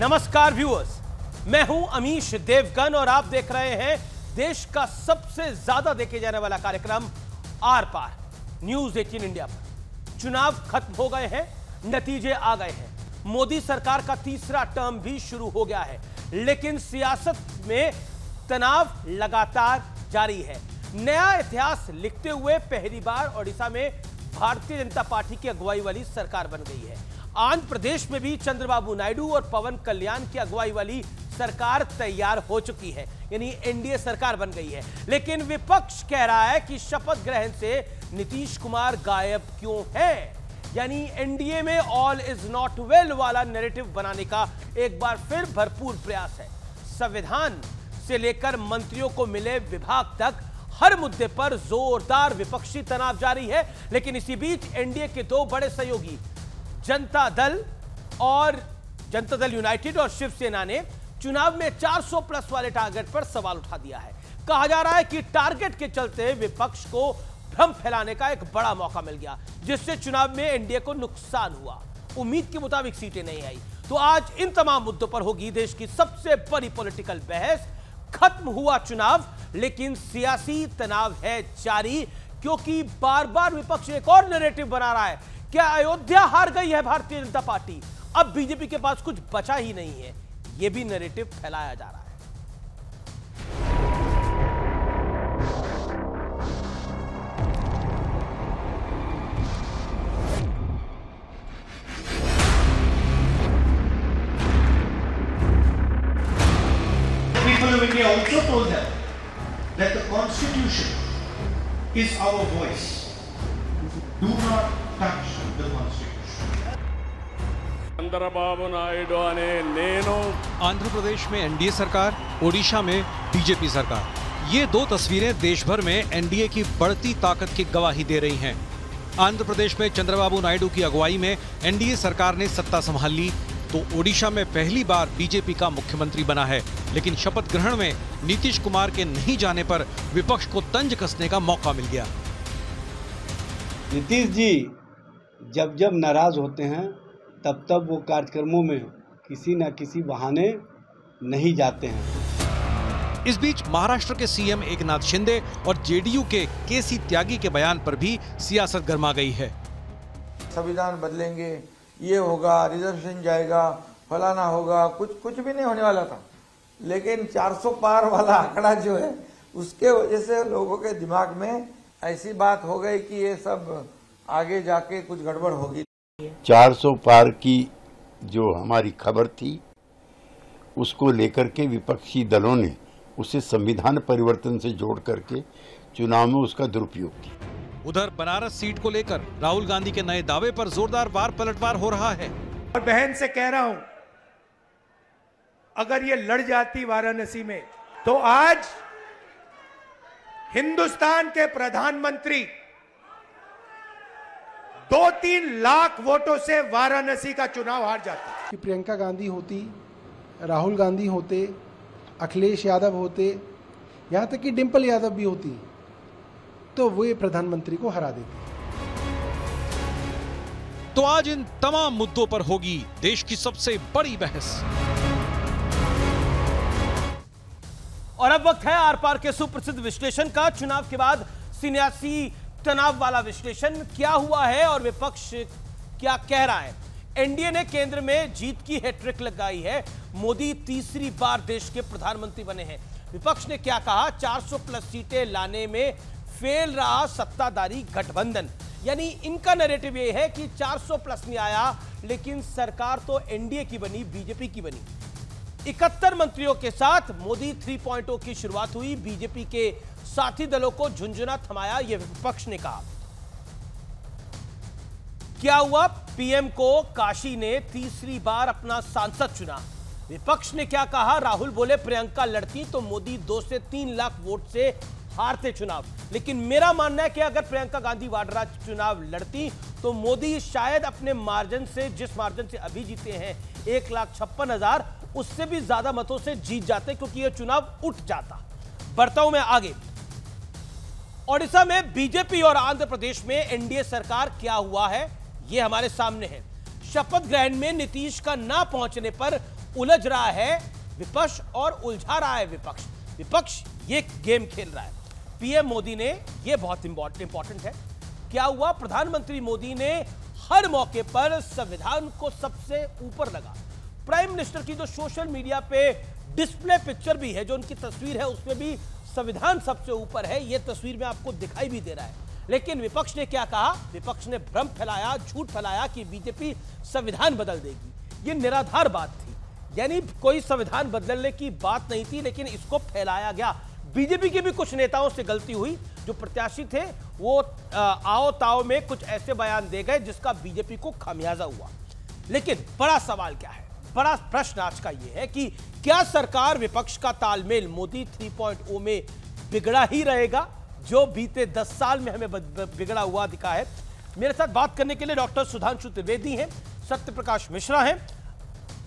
नमस्कार व्यूअर्स मैं हूं अमीश देवगन और आप देख रहे हैं देश का सबसे ज्यादा देखे जाने वाला कार्यक्रम आर पार न्यूज एटीन इंडिया पर चुनाव खत्म हो गए हैं नतीजे आ गए हैं मोदी सरकार का तीसरा टर्म भी शुरू हो गया है लेकिन सियासत में तनाव लगातार जारी है नया इतिहास लिखते हुए पहली बार ओडिशा में भारतीय जनता पार्टी की अगुवाई वाली सरकार बन गई है आंध्र प्रदेश में भी चंद्रबाबू नायडू और पवन कल्याण की अगुवाई वाली सरकार तैयार हो चुकी है यानी एनडीए सरकार बन गई है लेकिन विपक्ष कह रहा है कि शपथ ग्रहण से नीतीश कुमार गायब क्यों है यानी एनडीए में ऑल इज नॉट वेल वाला नैरेटिव बनाने का एक बार फिर भरपूर प्रयास है संविधान से लेकर मंत्रियों को मिले विभाग तक हर मुद्दे पर जोरदार विपक्षी तनाव जारी है लेकिन इसी बीच एनडीए के दो बड़े सहयोगी जनता दल और जनता दल यूनाइटेड और शिवसेना ने चुनाव में 400 प्लस वाले टारगेट पर सवाल उठा दिया है कहा जा रहा है कि टारगेट के चलते विपक्ष को भ्रम फैलाने का एक बड़ा मौका मिल गया जिससे चुनाव में एनडीए को नुकसान हुआ उम्मीद के मुताबिक सीटें नहीं आई तो आज इन तमाम मुद्दों पर होगी देश की सबसे बड़ी पॉलिटिकल बहस खत्म हुआ चुनाव लेकिन सियासी तनाव है जारी क्योंकि बार बार विपक्ष एक और नेरेटिव बना रहा है क्या अयोध्या हार गई है भारतीय जनता पार्टी अब बीजेपी के पास कुछ बचा ही नहीं है यह भी नैरेटिव फैलाया जा रहा है India also told them that the constitution is our voice. Do not Chandrababu Naidu में एनडीए सरकार ओडिशा में बीजेपी सरकार ये दो तस्वीरें देश भर में एनडीए की बढ़ती ताकत की गवाही दे रही हैं आंध्र प्रदेश में चंद्रबाबू नायडू की अगुवाई में एनडीए सरकार ने सत्ता संभाल ली तो ओडिशा में पहली बार बीजेपी का मुख्यमंत्री बना है लेकिन शपथ ग्रहण में नीतीश कुमार के नहीं जाने पर विपक्ष को तंज कसने का मौका मिल गया नीतीश जी जब जब नाराज होते हैं तब तब वो कार्यक्रमों में किसी न किसी बहाने नहीं जाते हैं इस बीच महाराष्ट्र के सीएम एकनाथ शिंदे और जेडीयू के केसी त्यागी के बयान पर भी सियासत गर्मा गई है संविधान बदलेंगे ये होगा रिजर्वेशन जाएगा फलाना होगा कुछ कुछ भी नहीं होने वाला था लेकिन 400 पार वाला आंकड़ा जो है उसके वजह से लोगों के दिमाग में ऐसी बात हो गई कि ये सब आगे जाके कुछ गड़बड़ होगी 400 पार की जो हमारी खबर थी उसको लेकर के विपक्षी दलों ने उसे संविधान परिवर्तन से जोड़ करके चुनाव में उसका दुरुपयोग किया उधर बनारस सीट को लेकर राहुल गांधी के नए दावे पर जोरदार वार पलटवार हो रहा है और बहन से कह रहा हूं अगर ये लड़ जाती वाराणसी में तो आज हिंदुस्तान के प्रधानमंत्री दो तीन लाख वोटों से वाराणसी का चुनाव हार जाता कि प्रियंका गांधी होती राहुल गांधी होते अखिलेश यादव होते यहाँ तक कि डिंपल यादव भी होती तो वे प्रधानमंत्री को हरा देती तो आज इन तमाम मुद्दों पर होगी देश की सबसे बड़ी बहस और अब वक्त है आर पार के सुप्रसिद्ध विश्लेषण का चुनाव के बाद सिन्यासी तनाव वाला विश्लेषण क्या हुआ है और विपक्ष क्या कह रहा है एनडीए ने केंद्र में जीत की हैट्रिक लगाई है मोदी तीसरी बार देश के प्रधानमंत्री बने हैं विपक्ष ने क्या कहा 400 प्लस सीटें लाने में फेल रहा सत्ताधारी गठबंधन यानी इनका नैरेटिव ये है कि 400 प्लस नहीं आया लेकिन सरकार तो एनडीए की बनी बीजेपी की बनी इकहत्तर मंत्रियों के साथ मोदी थ्री पॉइंट की शुरुआत हुई बीजेपी के साथी दलों को झुंझुना थमाया यह विपक्ष ने कहा क्या हुआ पीएम को काशी ने तीसरी बार अपना सांसद चुना विपक्ष ने क्या कहा राहुल बोले प्रियंका लड़ती तो मोदी दो से तीन लाख वोट से हारते चुनाव लेकिन मेरा मानना है कि अगर प्रियंका गांधी वाड्रा चुनाव लड़ती तो मोदी शायद अपने मार्जिन से जिस मार्जिन से अभी जीते हैं एक लाख छप्पन हजार उससे भी ज्यादा मतों से जीत जाते क्योंकि यह चुनाव उठ जाता बर्ताव में आगे ओडिशा में बीजेपी और आंध्र प्रदेश में एनडीए सरकार क्या हुआ है यह हमारे सामने है शपथ ग्रहण में नीतीश का ना पहुंचने पर उलझ रहा है विपक्ष और उलझा रहा है विपक्ष विपक्ष ये गेम खेल रहा है पीएम मोदी ने यह बहुत इंपॉर्टेंट है क्या हुआ प्रधानमंत्री मोदी ने हर मौके पर संविधान को सबसे ऊपर लगा प्राइम मिनिस्टर की जो सोशल मीडिया पे डिस्प्ले पिक्चर भी है जो उनकी तस्वीर है उसमें भी संविधान सबसे ऊपर है ये तस्वीर में आपको दिखाई भी दे रहा है लेकिन विपक्ष ने क्या कहा विपक्ष ने भ्रम फैलाया झूठ फैलाया कि बीजेपी संविधान बदल देगी ये निराधार बात थी यानी कोई संविधान बदलने की बात नहीं थी लेकिन इसको फैलाया गया बीजेपी के भी कुछ नेताओं से गलती हुई जो प्रत्याशी थे वो आओ ताओ में कुछ ऐसे बयान दे गए जिसका बीजेपी को खामियाजा हुआ लेकिन बड़ा सवाल क्या है बड़ा प्रश्न आज का यह है कि क्या सरकार विपक्ष का तालमेल मोदी 3.0 में बिगड़ा ही रहेगा जो बीते 10 साल में हमें बिगड़ा हुआ दिखा है मेरे साथ बात करने के लिए डॉक्टर सुधांशु त्रिवेदी हैं सत्य प्रकाश मिश्रा हैं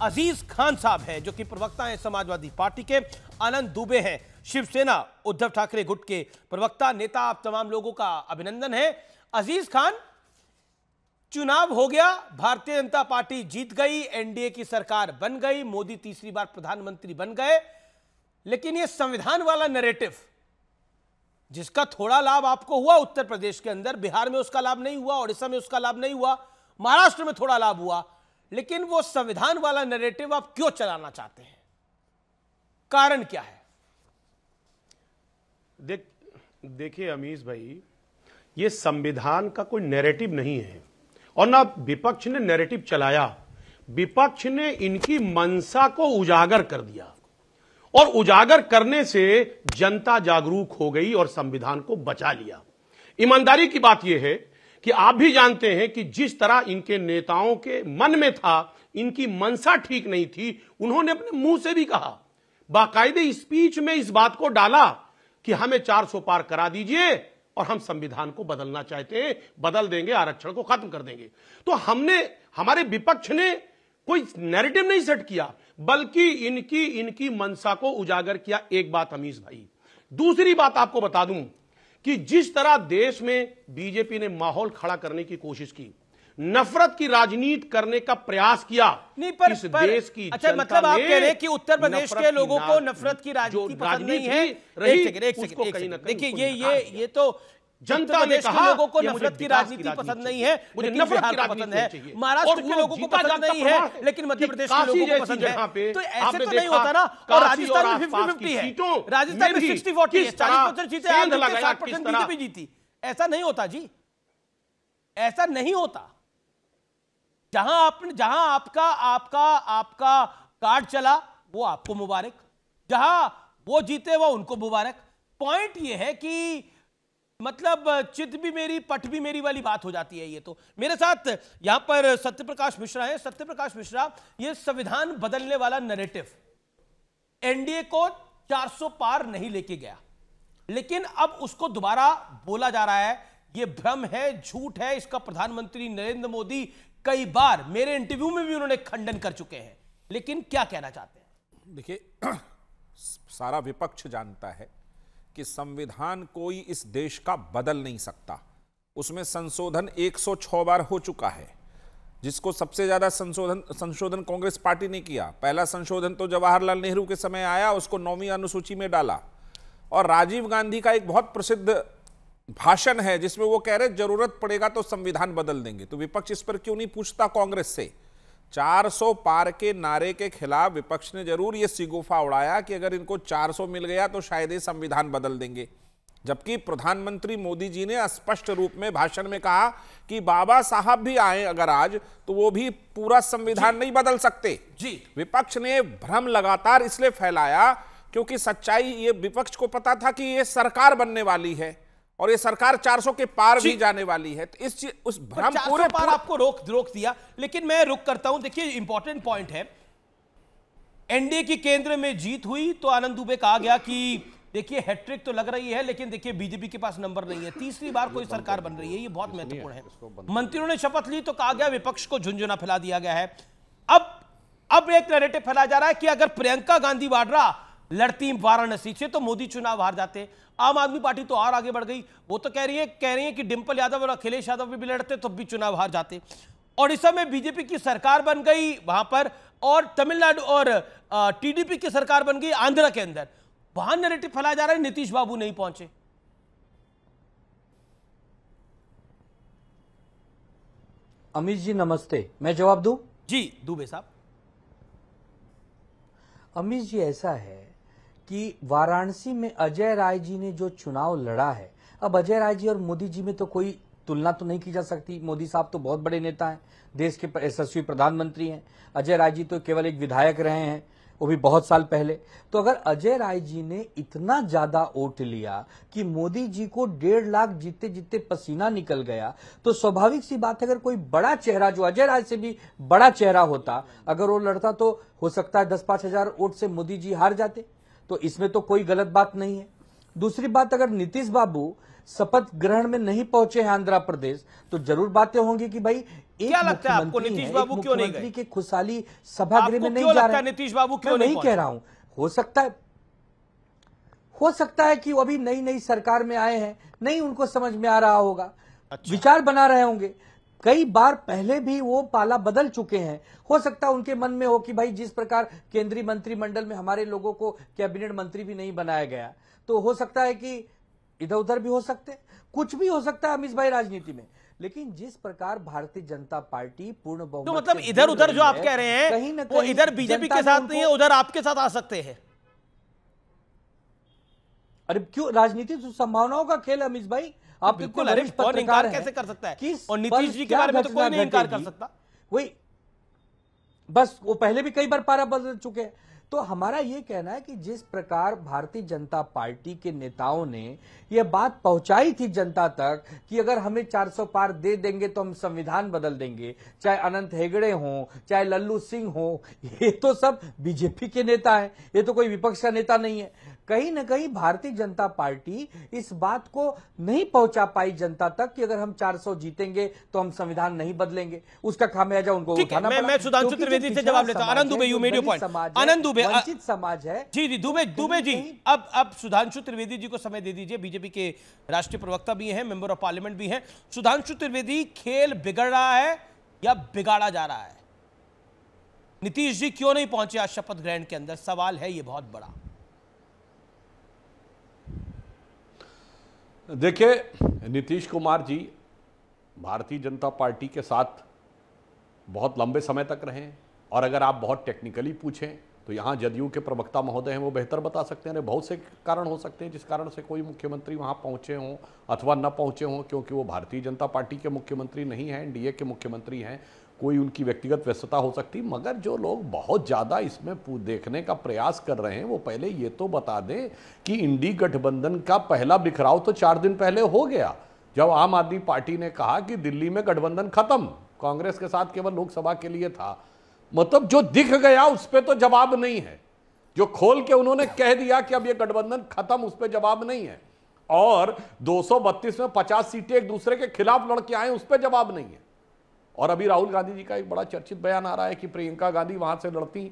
अजीज खान साहब हैं जो कि प्रवक्ता हैं समाजवादी पार्टी के आनंद दुबे हैं शिवसेना उद्धव ठाकरे गुट के प्रवक्ता नेता आप तमाम लोगों का अभिनंदन है अजीज खान चुनाव हो गया भारतीय जनता पार्टी जीत गई एनडीए की सरकार बन गई मोदी तीसरी बार प्रधानमंत्री बन गए लेकिन यह संविधान वाला नैरेटिव जिसका थोड़ा लाभ आपको हुआ उत्तर प्रदेश के अंदर बिहार में उसका लाभ नहीं हुआ ओडिशा में उसका लाभ नहीं हुआ महाराष्ट्र में थोड़ा लाभ हुआ लेकिन वो संविधान वाला नैरेटिव आप क्यों चलाना चाहते हैं कारण क्या है देख देखिए अमीश भाई ये संविधान का कोई नैरेटिव नहीं है और ना विपक्ष ने नैरेटिव चलाया विपक्ष ने इनकी मनसा को उजागर कर दिया और उजागर करने से जनता जागरूक हो गई और संविधान को बचा लिया ईमानदारी की बात यह है कि आप भी जानते हैं कि जिस तरह इनके नेताओं के मन में था इनकी मनसा ठीक नहीं थी उन्होंने अपने मुंह से भी कहा बाकायदे स्पीच में इस बात को डाला कि हमें 400 पार करा दीजिए और हम संविधान को बदलना चाहते हैं बदल देंगे आरक्षण को खत्म कर देंगे तो हमने हमारे विपक्ष ने कोई नैरेटिव नहीं सेट किया बल्कि इनकी इनकी मनसा को उजागर किया एक बात अमीश भाई दूसरी बात आपको बता दूं कि जिस तरह देश में बीजेपी ने माहौल खड़ा करने की कोशिश की नफरत की राजनीति करने का प्रयास किया नहीं पर, इस पर, देश की अच्छा मतलब आप कह रहे हैं कि उत्तर प्रदेश के लोगों को नफरत की राजनीति पसंद नहीं है एक एक सेकंड देखिए ये ये ये तो जनता ने कहा लोगों को नफरत की राजनीति पसंद नहीं है मुझे नफरत की पसंद है महाराष्ट्र के लोगों को पसंद नहीं है लेकिन मध्य प्रदेश के लोगों को पसंद है तो ऐसे तो नहीं होता ना और राजस्थान में फिफ्टी फिफ्टी है राजस्थान में सिक्सटी फोर्टी चालीस परसेंट जीते परसेंट बीजेपी जीती ऐसा नहीं होता जी ऐसा नहीं होता जहां आपने जहां आपका आपका आपका कार्ड चला वो आपको मुबारक जहां वो जीते वो उनको मुबारक पॉइंट ये है कि मतलब चित भी मेरी पट भी मेरी वाली बात हो जाती है ये तो मेरे साथ यहां पर सत्यप्रकाश प्रकाश मिश्रा है सत्य प्रकाश मिश्रा ये संविधान बदलने वाला नरेटिव एनडीए को 400 पार नहीं लेके गया लेकिन अब उसको दोबारा बोला जा रहा है ये भ्रम है झूठ है इसका प्रधानमंत्री नरेंद्र मोदी कई बार मेरे इंटरव्यू में भी उन्होंने खंडन कर चुके हैं लेकिन क्या कहना चाहते हैं देखिए सारा विपक्ष जानता है कि संविधान कोई इस देश का बदल नहीं सकता उसमें संशोधन 106 बार हो चुका है जिसको सबसे ज़्यादा संशोधन संशोधन कांग्रेस पार्टी ने किया पहला संशोधन तो जवाहरलाल नेहरू के समय आया उसको नौवीं अनुसूची में डाला और राजीव गांधी का एक बहुत प्रसिद्ध भाषण है जिसमें वो कह रहे जरूरत पड़ेगा तो संविधान बदल देंगे तो विपक्ष इस पर क्यों नहीं पूछता कांग्रेस से 400 पार के नारे के खिलाफ विपक्ष ने जरूर ये सिगोफा उड़ाया कि अगर इनको 400 मिल गया तो शायद ये संविधान बदल देंगे जबकि प्रधानमंत्री मोदी जी ने स्पष्ट रूप में भाषण में कहा कि बाबा साहब भी आए अगर आज तो वो भी पूरा संविधान नहीं बदल सकते जी विपक्ष ने भ्रम लगातार इसलिए फैलाया क्योंकि सच्चाई ये विपक्ष को पता था कि ये सरकार बनने वाली है और ये सरकार 400 के पार भी जाने वाली है तो इस उस भ्रम पूरे पार आपको रोक रोक दिया लेकिन मैं रुक करता हूं देखिए इंपॉर्टेंट पॉइंट है एनडीए की केंद्र में जीत हुई तो आनंद दुबे कहा गया कि देखिए हैट्रिक तो लग रही है लेकिन देखिए बीजेपी के पास नंबर नहीं है तीसरी बार कोई सरकार बन रही है ये बहुत महत्वपूर्ण है मंत्रियों ने शपथ ली तो कहा गया विपक्ष को झुंझुना फैला दिया गया है अब अब एक नरेटिव फैलाया जा रहा है कि अगर प्रियंका गांधी वाड्रा लड़ती वाराणसी से तो मोदी चुनाव हार जाते आम आदमी पार्टी तो और आगे बढ़ गई वो तो कह रही है कह रही है कि डिम्पल यादव और अखिलेश यादव भी, भी लड़ते तो भी चुनाव हार जाते ओडिशा में बीजेपी की सरकार बन गई वहां पर और तमिलनाडु और टीडीपी की सरकार बन गई आंध्र के अंदर वहां नरेटिव फैलाया जा रहा है नीतीश बाबू नहीं पहुंचे अमित जी नमस्ते मैं जवाब दू जी दुबे साहब अमित जी ऐसा है कि वाराणसी में अजय राय जी ने जो चुनाव लड़ा है अब अजय राय जी और मोदी जी में तो कोई तुलना तो नहीं की जा सकती मोदी साहब तो बहुत बड़े नेता हैं देश के यशस्वी प्रधानमंत्री हैं अजय राय जी तो केवल एक विधायक रहे हैं वो भी बहुत साल पहले तो अगर अजय राय जी ने इतना ज्यादा वोट लिया कि मोदी जी को डेढ़ लाख जीते जीते पसीना निकल गया तो स्वाभाविक सी बात है अगर कोई बड़ा चेहरा जो अजय राय से भी बड़ा चेहरा होता अगर वो लड़ता तो हो सकता है दस पांच हजार वोट से मोदी जी हार जाते तो इसमें तो कोई गलत बात नहीं है दूसरी बात अगर नीतीश बाबू शपथ ग्रहण में नहीं पहुंचे हैं आंध्र प्रदेश तो जरूर बातें होंगी कि भाई एक क्या लगता है आपको नीतीश बाबू क्यों नहीं गए? के खुशहाली सभागृह में नहीं जा रहे नीतीश बाबू क्यों नहीं कह रहा हूं हो सकता है हो सकता है कि वो अभी नई नई सरकार में आए हैं नहीं उनको समझ में आ रहा होगा अच्छा। विचार बना रहे होंगे कई बार पहले भी वो पाला बदल चुके हैं हो सकता है उनके मन में हो कि भाई जिस प्रकार केंद्रीय मंत्रिमंडल में हमारे लोगों को कैबिनेट मंत्री भी नहीं बनाया गया तो हो सकता है कि इधर उधर भी हो सकते कुछ भी हो सकता है अमित भाई राजनीति में लेकिन जिस प्रकार भारतीय जनता पार्टी पूर्ण बहुमत तो मतलब इधर उधर जो आप कह रहे हैं कहीं ना कहीं इधर बीजेपी के साथ नहीं है उधर आपके साथ आ सकते हैं अरे क्यों राजनीति तो संभावनाओं का खेल अमित भाई आप बिल्कुल अरे कौन इनकार कैसे कर सकता है और नीतीश जी के बारे में तो कोई नहीं इनकार कर सकता वही बस वो पहले भी कई बार पारा बदल चुके हैं तो हमारा ये कहना है कि जिस प्रकार भारतीय जनता पार्टी के नेताओं ने यह बात पहुंचाई थी जनता तक कि अगर हमें 400 पार दे देंगे तो हम संविधान बदल देंगे चाहे अनंत हेगड़े हो चाहे लल्लू सिंह हो ये तो सब बीजेपी के नेता हैं ये तो कोई विपक्ष का नेता नहीं है कहीं ना कहीं भारतीय जनता पार्टी इस बात को नहीं पहुंचा पाई जनता तक कि अगर हम 400 जीतेंगे तो हम संविधान नहीं बदलेंगे उसका खामियाजा उनको उठाना मैं, मैं सुधांशु त्रिवेदी से जवाब लेता हूं Anand Dubey you made point Anand Dubey वंचित समाज है जी जी दुबे तो दुबे जी अब अब सुधांशु त्रिवेदी जी को समय दे दीजिए बीजेपी के राष्ट्रीय प्रवक्ता भी है मेंबर ऑफ पार्लियामेंट भी है सुधांशु त्रिवेदी खेल बिगड़ रहा है या बिगाड़ा जा रहा है नीतीश जी क्यों नहीं पहुंचे आज शपथ ग्रहण के अंदर सवाल है ये बहुत बड़ा देखिए नीतीश कुमार जी भारतीय जनता पार्टी के साथ बहुत लंबे समय तक रहे और अगर आप बहुत टेक्निकली पूछें तो यहाँ जदयू के प्रवक्ता महोदय हैं वो बेहतर बता सकते हैं बहुत से कारण हो सकते हैं जिस कारण से कोई मुख्यमंत्री वहाँ पहुँचे हों अथवा न पहुँचे हों क्योंकि वो भारतीय जनता पार्टी के मुख्यमंत्री नहीं हैं एनडीए के मुख्यमंत्री हैं कोई उनकी व्यक्तिगत व्यस्तता हो सकती मगर जो लोग बहुत ज़्यादा इसमें देखने का प्रयास कर रहे हैं वो पहले ये तो बता दें कि इंडी गठबंधन का पहला बिखराव तो चार दिन पहले हो गया जब आम आदमी पार्टी ने कहा कि दिल्ली में गठबंधन खत्म कांग्रेस के साथ केवल लोकसभा के लिए था मतलब जो दिख गया उस पर तो जवाब नहीं है जो खोल के उन्होंने कह दिया कि अब ये गठबंधन खत्म उस पर जवाब नहीं है और दो में 50 सीटें एक दूसरे के खिलाफ लड़के आए उस पर जवाब नहीं है और अभी राहुल गांधी जी का एक बड़ा चर्चित बयान आ रहा है कि प्रियंका गांधी वहाँ से लड़ती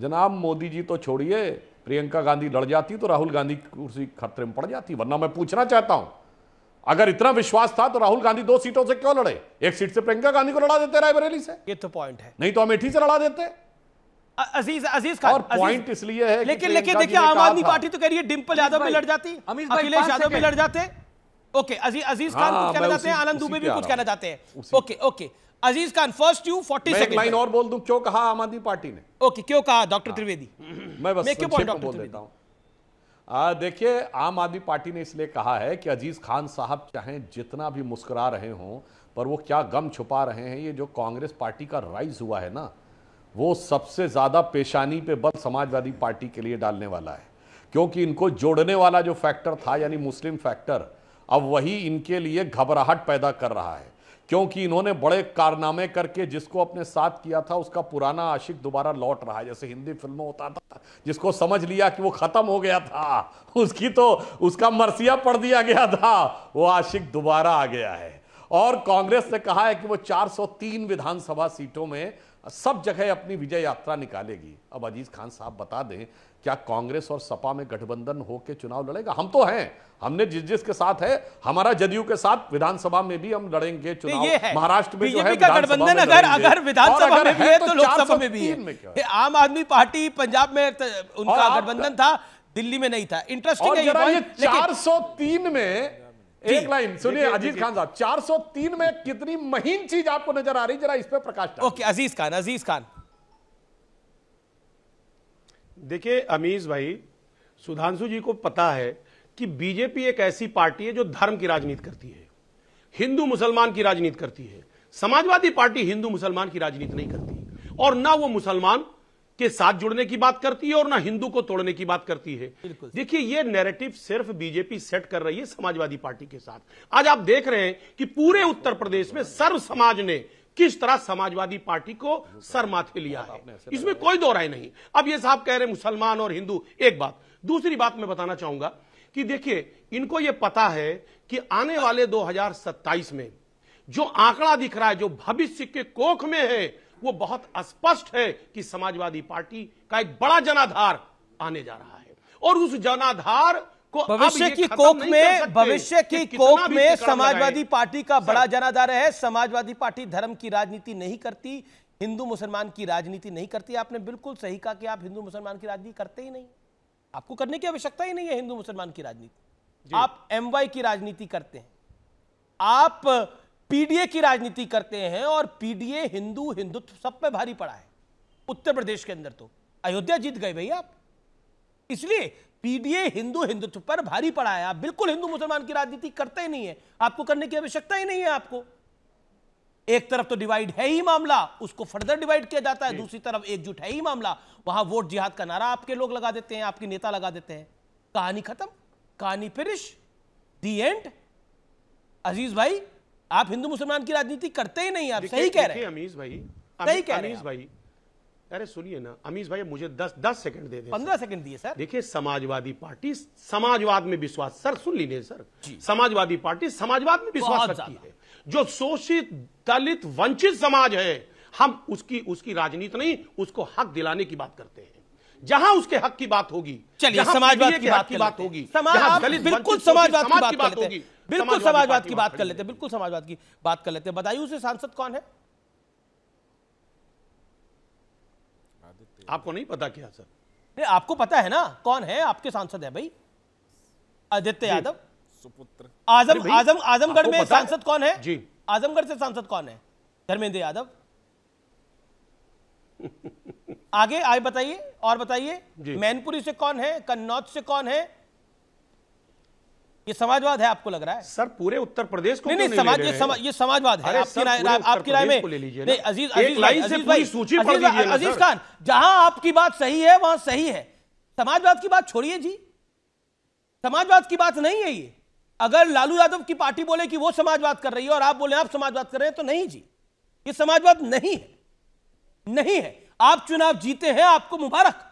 जनाब मोदी जी तो छोड़िए प्रियंका गांधी लड़ जाती तो राहुल गांधी कुर्सी खतरे में पड़ जाती वरना मैं पूछना चाहता हूँ अगर इतना विश्वास था तो राहुल गांधी दो सीटों से क्यों लड़े एक सीट से प्रियंका गांधी को लड़ा देते रायबरेली से ये तो पॉइंट है नहीं तो अमेठी से लड़ा देते अजीज अजीज का पॉइंट इसलिए है लेकिन लेकिन देखिए आम आदमी पार्टी तो कह रही है डिंपल यादव भी लड़ जाती अखिलेश यादव भी लड़ जाते ओके अजीज अजीज खान कुछ हाँ, कहना चाहते हैं आनंद दुबे भी कुछ कहना चाहते हैं okay okay Aziz Khan first you forty second line और बोल दू क्यों कहा आम आदमी पार्टी ने ओके क्यों कहा डॉक्टर त्रिवेदी मैं बस मैं क्यों बोल देता हूं देखिए आम आदमी पार्टी ने इसलिए कहा है कि अजीज खान साहब चाहे जितना भी मुस्कुरा रहे हों पर वो क्या गम छुपा रहे हैं ये जो कांग्रेस पार्टी का राइज हुआ है ना वो सबसे ज्यादा पेशानी पे बल समाजवादी पार्टी के लिए डालने वाला है क्योंकि इनको जोड़ने वाला जो फैक्टर था यानी मुस्लिम फैक्टर अब वही इनके लिए घबराहट पैदा कर रहा है क्योंकि इन्होंने बड़े कारनामे करके जिसको अपने साथ किया था उसका पुराना आशिक दोबारा लौट रहा है जैसे हिंदी फिल्मों होता था जिसको समझ लिया कि वो खत्म हो गया था उसकी तो उसका मरसिया पढ़ दिया गया था वो आशिक दोबारा आ गया है और कांग्रेस ने कहा है कि वो 403 विधानसभा सीटों में सब जगह अपनी विजय यात्रा निकालेगी अब अजीज खान साहब बता दें क्या कांग्रेस और सपा में गठबंधन होकर चुनाव लड़ेगा हम तो हैं हमने जिस जिस के साथ है हमारा जदयू के साथ विधानसभा में भी हम लड़ेंगे चुनाव महाराष्ट्र में जो है गठबंधन अगर अगर विधानसभा में भी है तो, तो लोकसभा में भी है आम आदमी पार्टी पंजाब में उनका गठबंधन था दिल्ली में नहीं था इंटरेस्टिंग चार सौ तीन में एक लाइन सुनिए अजीज खान साहब 403 में कितनी महीन चीज आपको नजर आ रही जरा इस पर प्रकाश ओके अजीज खान अजीज खान देखिए अमीज भाई सुधांशु जी को पता है कि बीजेपी एक ऐसी पार्टी है जो धर्म की राजनीति करती है हिंदू मुसलमान की राजनीति करती है समाजवादी पार्टी हिंदू मुसलमान की राजनीति नहीं करती और ना वो मुसलमान के साथ जुड़ने की बात करती है और ना हिंदू को तोड़ने की बात करती है देखिए ये नैरेटिव सिर्फ बीजेपी सेट कर रही है समाजवादी पार्टी के साथ आज आप देख रहे हैं कि पूरे उत्तर प्रदेश में सर्व समाज ने किस तरह समाजवादी पार्टी को सर माथे लिया है इसमें कोई दो राय नहीं अब ये साहब कह रहे मुसलमान और हिंदू एक बात दूसरी बात मैं बताना चाहूंगा कि देखिए इनको ये पता है कि आने वाले 2027 में जो आंकड़ा दिख रहा है जो भविष्य के कोख में है वो बहुत स्पष्ट है कि समाजवादी पार्टी का एक बड़ा जनाधार आने जा रहा है और उस जनाधार को भविष्य की कोख में भविष्य की कोख में समाजवादी पार्टी का बड़ा जनाधार है समाजवादी पार्टी धर्म की राजनीति नहीं करती हिंदू मुसलमान की राजनीति नहीं करती आपने बिल्कुल सही कहा कि आप हिंदू मुसलमान की राजनीति करते ही नहीं आपको करने की आवश्यकता ही नहीं है हिंदू मुसलमान की राजनीति आप एमवाई की राजनीति करते हैं आप पीडीए की राजनीति करते हैं और पीडीए हिंदू हिंदुत्व सब पे भारी पड़ा है उत्तर प्रदेश के अंदर तो अयोध्या जीत गए भाई आप इसलिए पीडीए हिंदू हिंदुत्व पर भारी पड़ा है आप बिल्कुल हिंदू मुसलमान की राजनीति करते ही नहीं है आपको करने की आवश्यकता ही नहीं है आपको एक तरफ तो डिवाइड है ही मामला उसको फर्दर डिवाइड किया जाता है दूसरी तरफ एकजुट है ही मामला वहां वोट जिहाद का नारा आपके लोग लगा देते हैं आपके नेता लगा देते हैं कहानी खत्म कहानी फिरिश दी एंड अजीज भाई आप हिंदू मुसलमान की राजनीति करते ही नहीं आप सही कह रहे हैं अमीश भाई सही कह रहे हैं भाई अरे सुनिए ना अमीश भाई मुझे दस दस सेकंड दे दे पंद्रह सेकंड दिए सर देखिए समाजवादी पार्टी समाजवाद में विश्वास सर सुन लीजिए सर समाजवादी पार्टी समाजवाद में विश्वास रखती है जो शोषित दलित वंचित समाज है हम उसकी उसकी राजनीति नहीं उसको हक दिलाने की बात करते हैं जहां उसके हक की बात होगी चलिए समाजवाद की बात की बात होगी बिल्कुल समाजवाद की बात होगी बिल्कुल समाजवाद की बात कर लेते हैं बिल्कुल समाजवाद की बात कर लेते हैं बताइए उसे सांसद कौन है आपको नहीं पता क्या सर नहीं आपको पता है ना कौन है आपके सांसद है भाई आदित्य यादव सुपुत्र आजम आजम आजमगढ़ में सांसद कौन है जी आजमगढ़ से सांसद कौन है धर्मेंद्र यादव आगे आए बताइए और बताइए मैनपुरी से कौन है कन्नौज से कौन है ये समाजवाद है आपको लग रहा है सर पूरे उत्तर प्रदेश को नहीं नहीं, समाज ये, समा, ये समाजवाद है आपकी राय आपकी राय में नहीं अजीज अजीज भाई अजीज भाई सूची अजीज खान जहां आपकी बात सही है वहां सही है समाजवाद की बात छोड़िए जी समाजवाद की बात नहीं है ये अगर लालू यादव की पार्टी बोले कि वो समाजवाद कर रही है और आप बोले आप समाजवाद कर रहे हैं तो नहीं जी ये समाजवाद नहीं है नहीं है आप चुनाव जीते हैं आपको मुबारक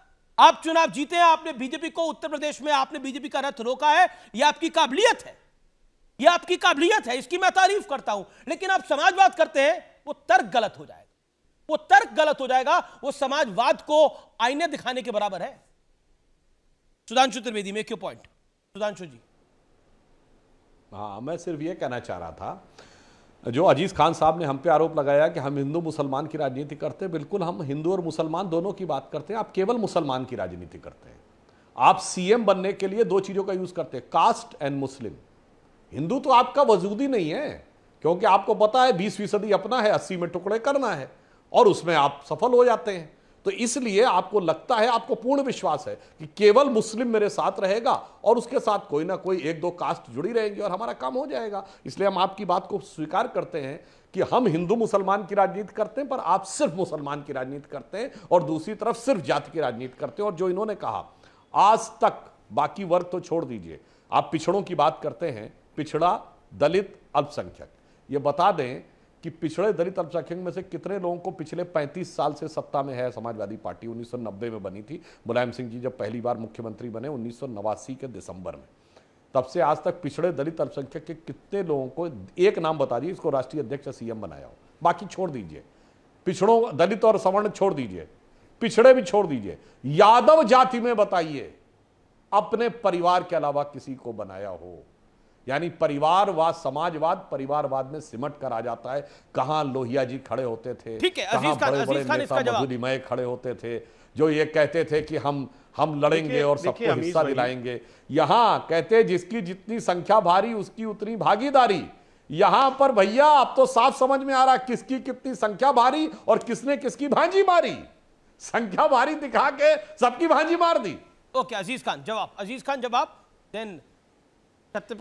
आप चुनाव जीते हैं आपने बीजेपी को उत्तर प्रदेश में आपने बीजेपी का रथ रोका है यह आपकी काबिलियत है यह आपकी काबिलियत है इसकी मैं तारीफ करता हूं लेकिन आप समाजवाद करते हैं वो तर्क गलत हो जाएगा वो तर्क गलत हो जाएगा वो समाजवाद को आईने दिखाने के बराबर है Sudhanshu Trivedi make you point Sudhanshu ji हाँ मैं सिर्फ यह कहना चाह रहा था जो अजीज़ खान साहब ने हम पे आरोप लगाया कि हम हिंदू मुसलमान की राजनीति करते हैं बिल्कुल हम हिंदू और मुसलमान दोनों की बात करते हैं आप केवल मुसलमान की राजनीति करते हैं आप सीएम बनने के लिए दो चीज़ों का यूज़ करते हैं कास्ट एंड मुस्लिम हिंदू तो आपका वजूद ही नहीं है क्योंकि आपको पता है बीस फीसदी अपना है अस्सी में टुकड़े करना है और उसमें आप सफल हो जाते हैं तो इसलिए आपको लगता है आपको पूर्ण विश्वास है कि केवल मुस्लिम मेरे साथ रहेगा और उसके साथ कोई ना कोई एक दो कास्ट जुड़ी रहेंगी और हमारा काम हो जाएगा इसलिए हम आपकी बात को स्वीकार करते हैं कि हम हिंदू मुसलमान की राजनीति करते हैं पर आप सिर्फ मुसलमान की राजनीति करते हैं और दूसरी तरफ सिर्फ जाति की राजनीति करते हैं और जो इन्होंने कहा आज तक बाकी वर्ग तो छोड़ दीजिए आप पिछड़ों की बात करते हैं पिछड़ा दलित अल्पसंख्यक ये बता दें कि पिछड़े दलित अल्पसंख्यक में से कितने लोगों को पिछले 35 साल से सत्ता में है समाजवादी पार्टी 1990 में बनी थी मुलायम सिंह जी जब पहली बार मुख्यमंत्री बने उन्नीस के दिसंबर में तब से आज तक पिछड़े दलित अल्पसंख्यक के कितने लोगों को एक नाम बता दीजिए इसको राष्ट्रीय अध्यक्ष सीएम बनाया हो बाकी छोड़ दीजिए पिछड़ों दलित और सवर्ण छोड़ दीजिए पिछड़े भी छोड़ दीजिए यादव जाति में बताइए अपने परिवार के अलावा किसी को बनाया हो यानी परिवारवाद समाजवाद परिवारवाद में सिमट कर आ जाता है कहां लोहिया जी खड़े होते थे कहां बड़े बड़े नेता मधुरिमय खड़े होते थे जो ये कहते थे कि हम हम लड़ेंगे और सबको हिस्सा दिलाएंगे यहां कहते जिसकी जितनी संख्या भारी उसकी उतनी भागीदारी यहां पर भैया आप तो साफ समझ में आ रहा किसकी कितनी संख्या भारी और किसने किसकी भांजी मारी संख्या भारी दिखा के सबकी भांजी मार दी ओके अजीज खान जवाब अजीज खान जवाब देन तो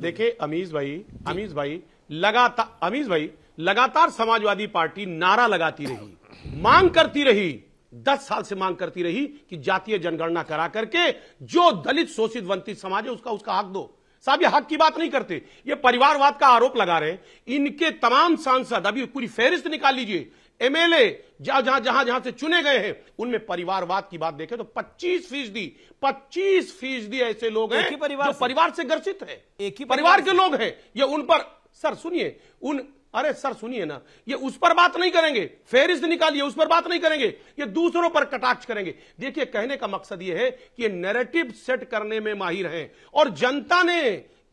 देखिए अमीज भाई अमीज भाई लगातार अमीज भाई लगातार समाजवादी पार्टी नारा लगाती रही मांग करती रही दस साल से मांग करती रही कि जातीय जनगणना करा करके जो दलित शोषित वंचित समाज है उसका उसका हक दो साहब ये हक की बात नहीं करते ये परिवारवाद का आरोप लगा रहे हैं इनके तमाम सांसद अभी पूरी फेहरिस्त निकाल लीजिए एमएलए जहां जहां जहां जहां से चुने गए हैं उनमें परिवारवाद की बात देखें तो 25 फीसदी पच्चीस फीसदी ऐसे लोग हैं परिवार जो परिवार से ग्रसित है एक ही परिवार, परिवार के लोग हैं ये उन पर सर सुनिए उन अरे सर सुनिए ना ये उस पर बात नहीं करेंगे फेरिस्त निकालिए उस पर बात नहीं करेंगे ये दूसरों पर कटाक्ष करेंगे देखिए कहने का मकसद ये है कि ये नैरेटिव सेट करने में माहिर हैं और जनता ने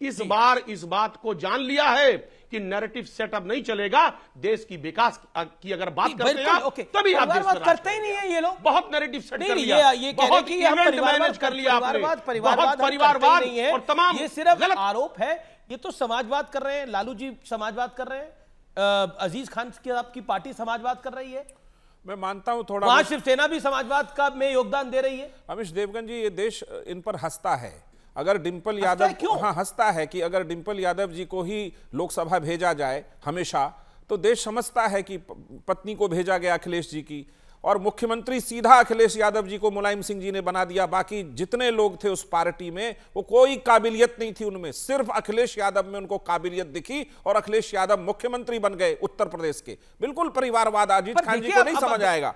इस बार इस बात को जान लिया है की नैरेटिव सेटअप नहीं चलेगा देश की विकास की अगर बात करते हैं तभी आप देश करते ही नहीं है ये लोग बहुत नैरेटिव सेट कर लिया ये बहुत इवेंट मैनेज कर लिया आपने परिवारवाद परिवारवाद नहीं है और तमाम ये सिर्फ आरोप है ये तो समाजवाद कर रहे हैं लालू जी समाजवाद कर रहे हैं अजीज खान की आपकी पार्टी समाजवाद कर रही है मैं मानता हूं थोड़ा शिवसेना भी समाजवाद का में योगदान दे रही है अमित देवगन जी ये देश इन पर हंसता है अगर डिम्पल यादव हाँ हंसता है कि अगर डिम्पल यादव जी को ही लोकसभा भेजा जाए हमेशा तो देश समझता है कि पत्नी को भेजा गया अखिलेश जी की और मुख्यमंत्री सीधा अखिलेश यादव जी को मुलायम सिंह जी ने बना दिया बाकी जितने लोग थे उस पार्टी में वो कोई काबिलियत नहीं थी उनमें सिर्फ अखिलेश यादव में उनको काबिलियत दिखी और अखिलेश यादव मुख्यमंत्री बन गए उत्तर प्रदेश के बिल्कुल परिवारवाद अजीत खान जी को नहीं समझ आएगा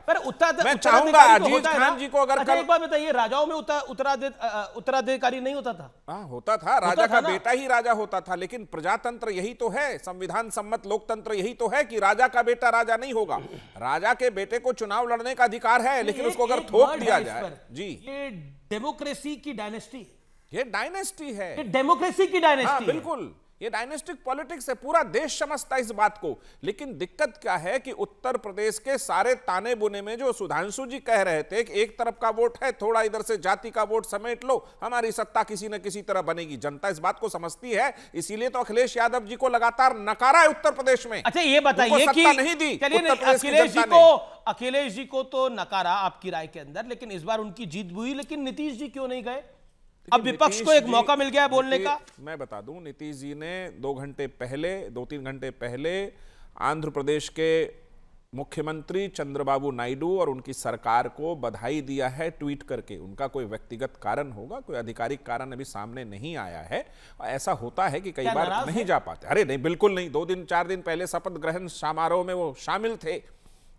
मैं चाहूंगा अजीत खान जी को अगर अच्छा, बताइए राजाओं में उत्तराधिकारी नहीं होता था हाँ होता था राजा का बेटा ही राजा होता था लेकिन प्रजातंत्र यही तो है संविधान सम्मत लोकतंत्र यही तो है कि राजा का बेटा राजा नहीं होगा राजा के बेटे को चुनाव पढ़ने का अधिकार है लेकिन उसको अगर थोप दिया जाए जी ये डेमोक्रेसी की डायनेस्टी ये डायनेस्टी है ये डेमोक्रेसी की डायनेस्टी हाँ, बिल्कुल ये डायनेस्टिक पॉलिटिक्स है पूरा देश समझता है इस बात को लेकिन दिक्कत क्या है कि उत्तर प्रदेश के सारे ताने बुने में जो सुधांशु जी कह रहे थे कि एक तरफ का वोट है थोड़ा इधर से जाति का वोट समेट लो हमारी सत्ता किसी न किसी तरह बनेगी जनता इस बात को समझती है इसीलिए तो अखिलेश यादव जी को लगातार नकारा है उत्तर प्रदेश में अच्छा ये बताइए नहीं दी अखिलेश जी को अखिलेश जी को तो नकारा आपकी राय के अंदर लेकिन इस बार उनकी जीत हुई लेकिन नीतीश जी क्यों नहीं गए अब विपक्ष को एक मौका मिल गया है बोलने का मैं बता दूं नीतीश जी ने दो घंटे पहले दो तीन घंटे पहले आंध्र प्रदेश के मुख्यमंत्री चंद्रबाबू नायडू और उनकी सरकार को बधाई दिया है ट्वीट करके उनका कोई व्यक्तिगत कारण होगा कोई आधिकारिक कारण अभी सामने नहीं आया है ऐसा होता है कि कई बार नहीं जा पाते अरे नहीं बिल्कुल नहीं दो दिन चार दिन पहले शपथ ग्रहण समारोह में वो शामिल थे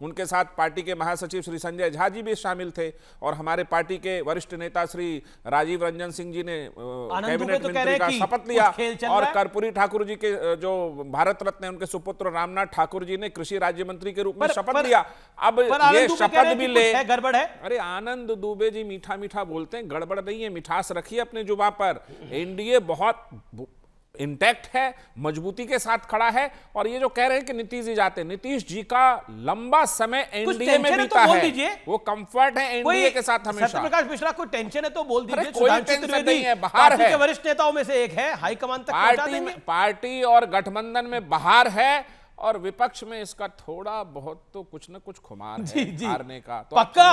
उनके साथ पार्टी के महासचिव श्री संजय झा जी भी शामिल थे और हमारे पार्टी के वरिष्ठ नेता श्री राजीव रंजन सिंह जी ने कैबिनेट तो मंत्री का शपथ लिया और कर्पूरी ठाकुर जी के जो भारत रत्न उनके सुपुत्र रामनाथ ठाकुर जी ने कृषि राज्य मंत्री के रूप में शपथ लिया अब ये शपथ भी ले गड़बड़ है अरे आनंद दुबे जी मीठा मीठा बोलते हैं गड़बड़ नहीं है मिठास रखिए अपने जुबा पर एनडीए बहुत इंटैक्ट है मजबूती के साथ खड़ा है और ये जो कह रहे हैं कि नीतीश जी जाते नीतीश जी का लंबा समय एनडीए में तो बीता तो है वो कंफर्ट है एनडीए के साथ हमेशा प्रकाश मिश्रा कोई टेंशन है तो बोल दीजिए कोई टेंशन नहीं है बाहर है वरिष्ठ नेताओं में से एक है हाईकमान तक पार्टी पार्टी और गठबंधन में बाहर है और विपक्ष में इसका थोड़ा बहुत तो कुछ ना कुछ खुमार है हारने का तो पक्का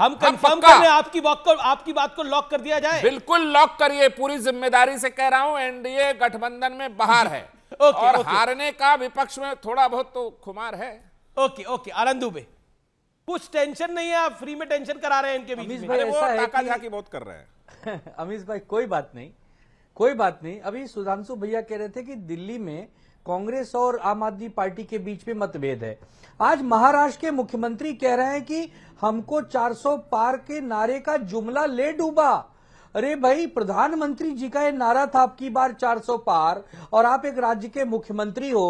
हम कंफर्म कर रहे आपकी बात को आपकी बात को लॉक कर दिया जाए बिल्कुल लॉक करिए पूरी जिम्मेदारी से कह रहा हूं एनडीए गठबंधन में बाहर है ओके, और ओके। हारने का विपक्ष में थोड़ा बहुत तो खुमार है ओके ओके आनंद दुबे कुछ टेंशन नहीं है आप फ्री में टेंशन करा रहे हैं इनके बीच में झाकी बहुत कर रहे हैं अमीश भाई कोई बात नहीं कोई बात नहीं अभी सुधांशु भैया कह रहे थे कि दिल्ली में कांग्रेस और आम आदमी पार्टी के बीच में मतभेद है आज महाराष्ट्र के मुख्यमंत्री कह रहे हैं कि हमको 400 पार के नारे का जुमला ले डूबा अरे भाई प्रधानमंत्री जी का ये नारा था आपकी बार 400 पार और आप एक राज्य के मुख्यमंत्री हो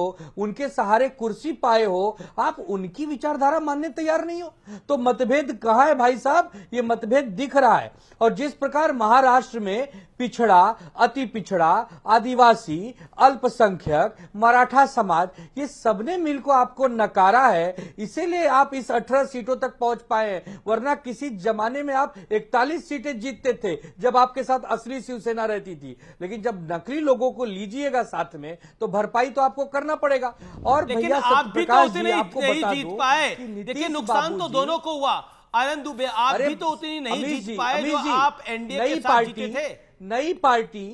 उनके सहारे कुर्सी पाए हो आप उनकी विचारधारा मानने तैयार नहीं हो तो मतभेद कहा है भाई साहब ये मतभेद दिख रहा है और जिस प्रकार महाराष्ट्र में पिछड़ा अति पिछड़ा आदिवासी अल्पसंख्यक मराठा समाज ये सबने मिल को आपको नकारा है इसीलिए आप इस 18 सीटों तक पहुंच पाए वरना किसी जमाने में आप 41 सीटें जीतते थे जब आपके साथ असली शिवसेना रहती थी लेकिन जब नकली लोगों को लीजिएगा साथ में तो भरपाई तो आपको करना पड़ेगा और भैया आप भी तो उसे नहीं, नहीं जीत पाए देखिए नुकसान तो दोनों को हुआ आनंद दुबे आप भी तो उतनी नहीं जीत पाए जो आप एनडीए नई पार्टी थे नई पार्टी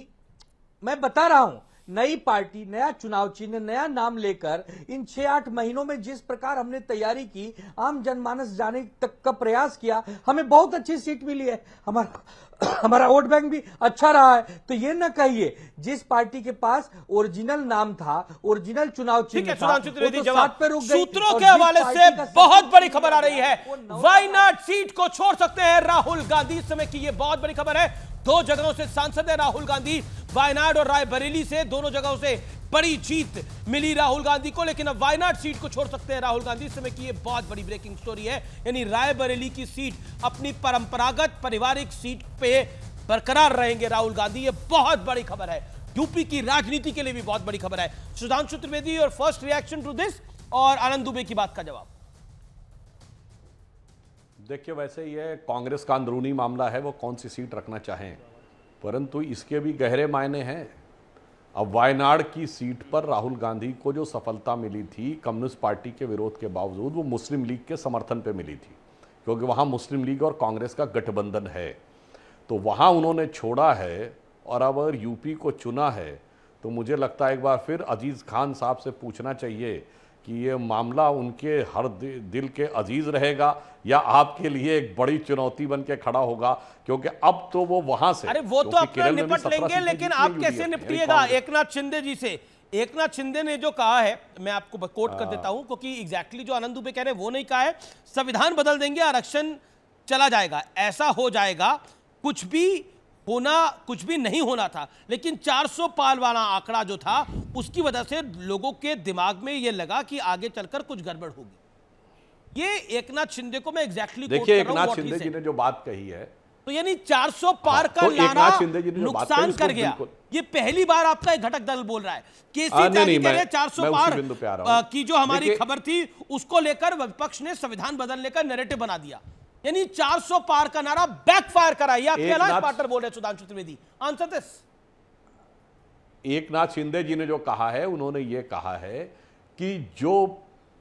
मैं बता रहा हूं नई पार्टी नया चुनाव चिन्ह नया नाम लेकर इन छह आठ महीनों में जिस प्रकार हमने तैयारी की आम जनमानस जाने तक का प्रयास किया हमें बहुत अच्छी सीट मिली है हमारा हमारा वोट बैंक भी अच्छा रहा है तो ये ना कहिए जिस पार्टी के पास ओरिजिनल नाम था ओरिजिनल चुनाव चिन्ह था तो, तो पे रुक सूत्रों के हवाले से बहुत बड़ी खबर आ रही है नॉट सीट को छोड़ सकते हैं राहुल गांधी इस समय की यह बहुत बड़ी खबर है दो जगहों से सांसद है राहुल गांधी वायनाड और रायबरेली से दोनों जगहों से बड़ी जीत मिली राहुल गांधी को लेकिन अब वायनाड सीट को छोड़ सकते हैं राहुल गांधी इस समय की ये बहुत बड़ी ब्रेकिंग स्टोरी है यानी रायबरेली की सीट अपनी परंपरागत पारिवारिक सीट पे बरकरार रहेंगे राहुल गांधी ये बहुत बड़ी खबर है यूपी की राजनीति के लिए भी बहुत बड़ी खबर है सुधांशु त्रिवेदी और फर्स्ट रिएक्शन टू दिस और आनंद दुबे की बात का जवाब देखिए वैसे ये कांग्रेस का अंदरूनी मामला है वो कौन सी सीट रखना चाहें परंतु इसके भी गहरे मायने हैं अब वायनाड की सीट पर राहुल गांधी को जो सफलता मिली थी कम्युनिस्ट पार्टी के विरोध के बावजूद वो मुस्लिम लीग के समर्थन पे मिली थी क्योंकि वहाँ मुस्लिम लीग और कांग्रेस का गठबंधन है तो वहाँ उन्होंने छोड़ा है और अब अगर यूपी को चुना है तो मुझे लगता है एक बार फिर अजीज़ खान साहब से पूछना चाहिए कि ये मामला उनके हर दिल के अजीज़ रहेगा या आपके लिए एक बड़ी चुनौती बन के खड़ा होगा क्योंकि अब तो वो वहां से अरे वो तो अपना निपट लेंगे लेकिन आप कैसे निपटिएगा एक नाथ शिंदे जी से एक नाथ शिंदे ने जो कहा है मैं आपको कोट कर हाँ। देता हूं क्योंकि एग्जैक्टली जो आनंद दुबे कह रहे हैं वो नहीं कहा है संविधान बदल देंगे आरक्षण चला जाएगा ऐसा हो जाएगा कुछ भी होना कुछ भी नहीं होना था लेकिन 400 पार वाला आंकड़ा जो था उसकी वजह से लोगों के दिमाग में यह लगा कि आगे चलकर कुछ गड़बड़ होगी ये एकनाथ शिंदे को मैं एग्जैक्टली देखिए एकनाथ शिंदे जी ने जो बात कही है तो यानी 400 पार हाँ, का तो लाना नुकसान कर गया ये पहली बार आपका एक घटक दल बोल रहा है हाँ, केसी चार सौ पार आ, की जो हमारी खबर थी उसको लेकर विपक्ष ने संविधान बदलने का नैरेटिव बना दिया यानी 400 पार का नारा बैकफायर करा यह कैलाश पाटर बोल रहे सुधांशु त्रिवेदी आंसर दिस एक नाथ शिंदे जी ने जो कहा है उन्होंने ये कहा है कि जो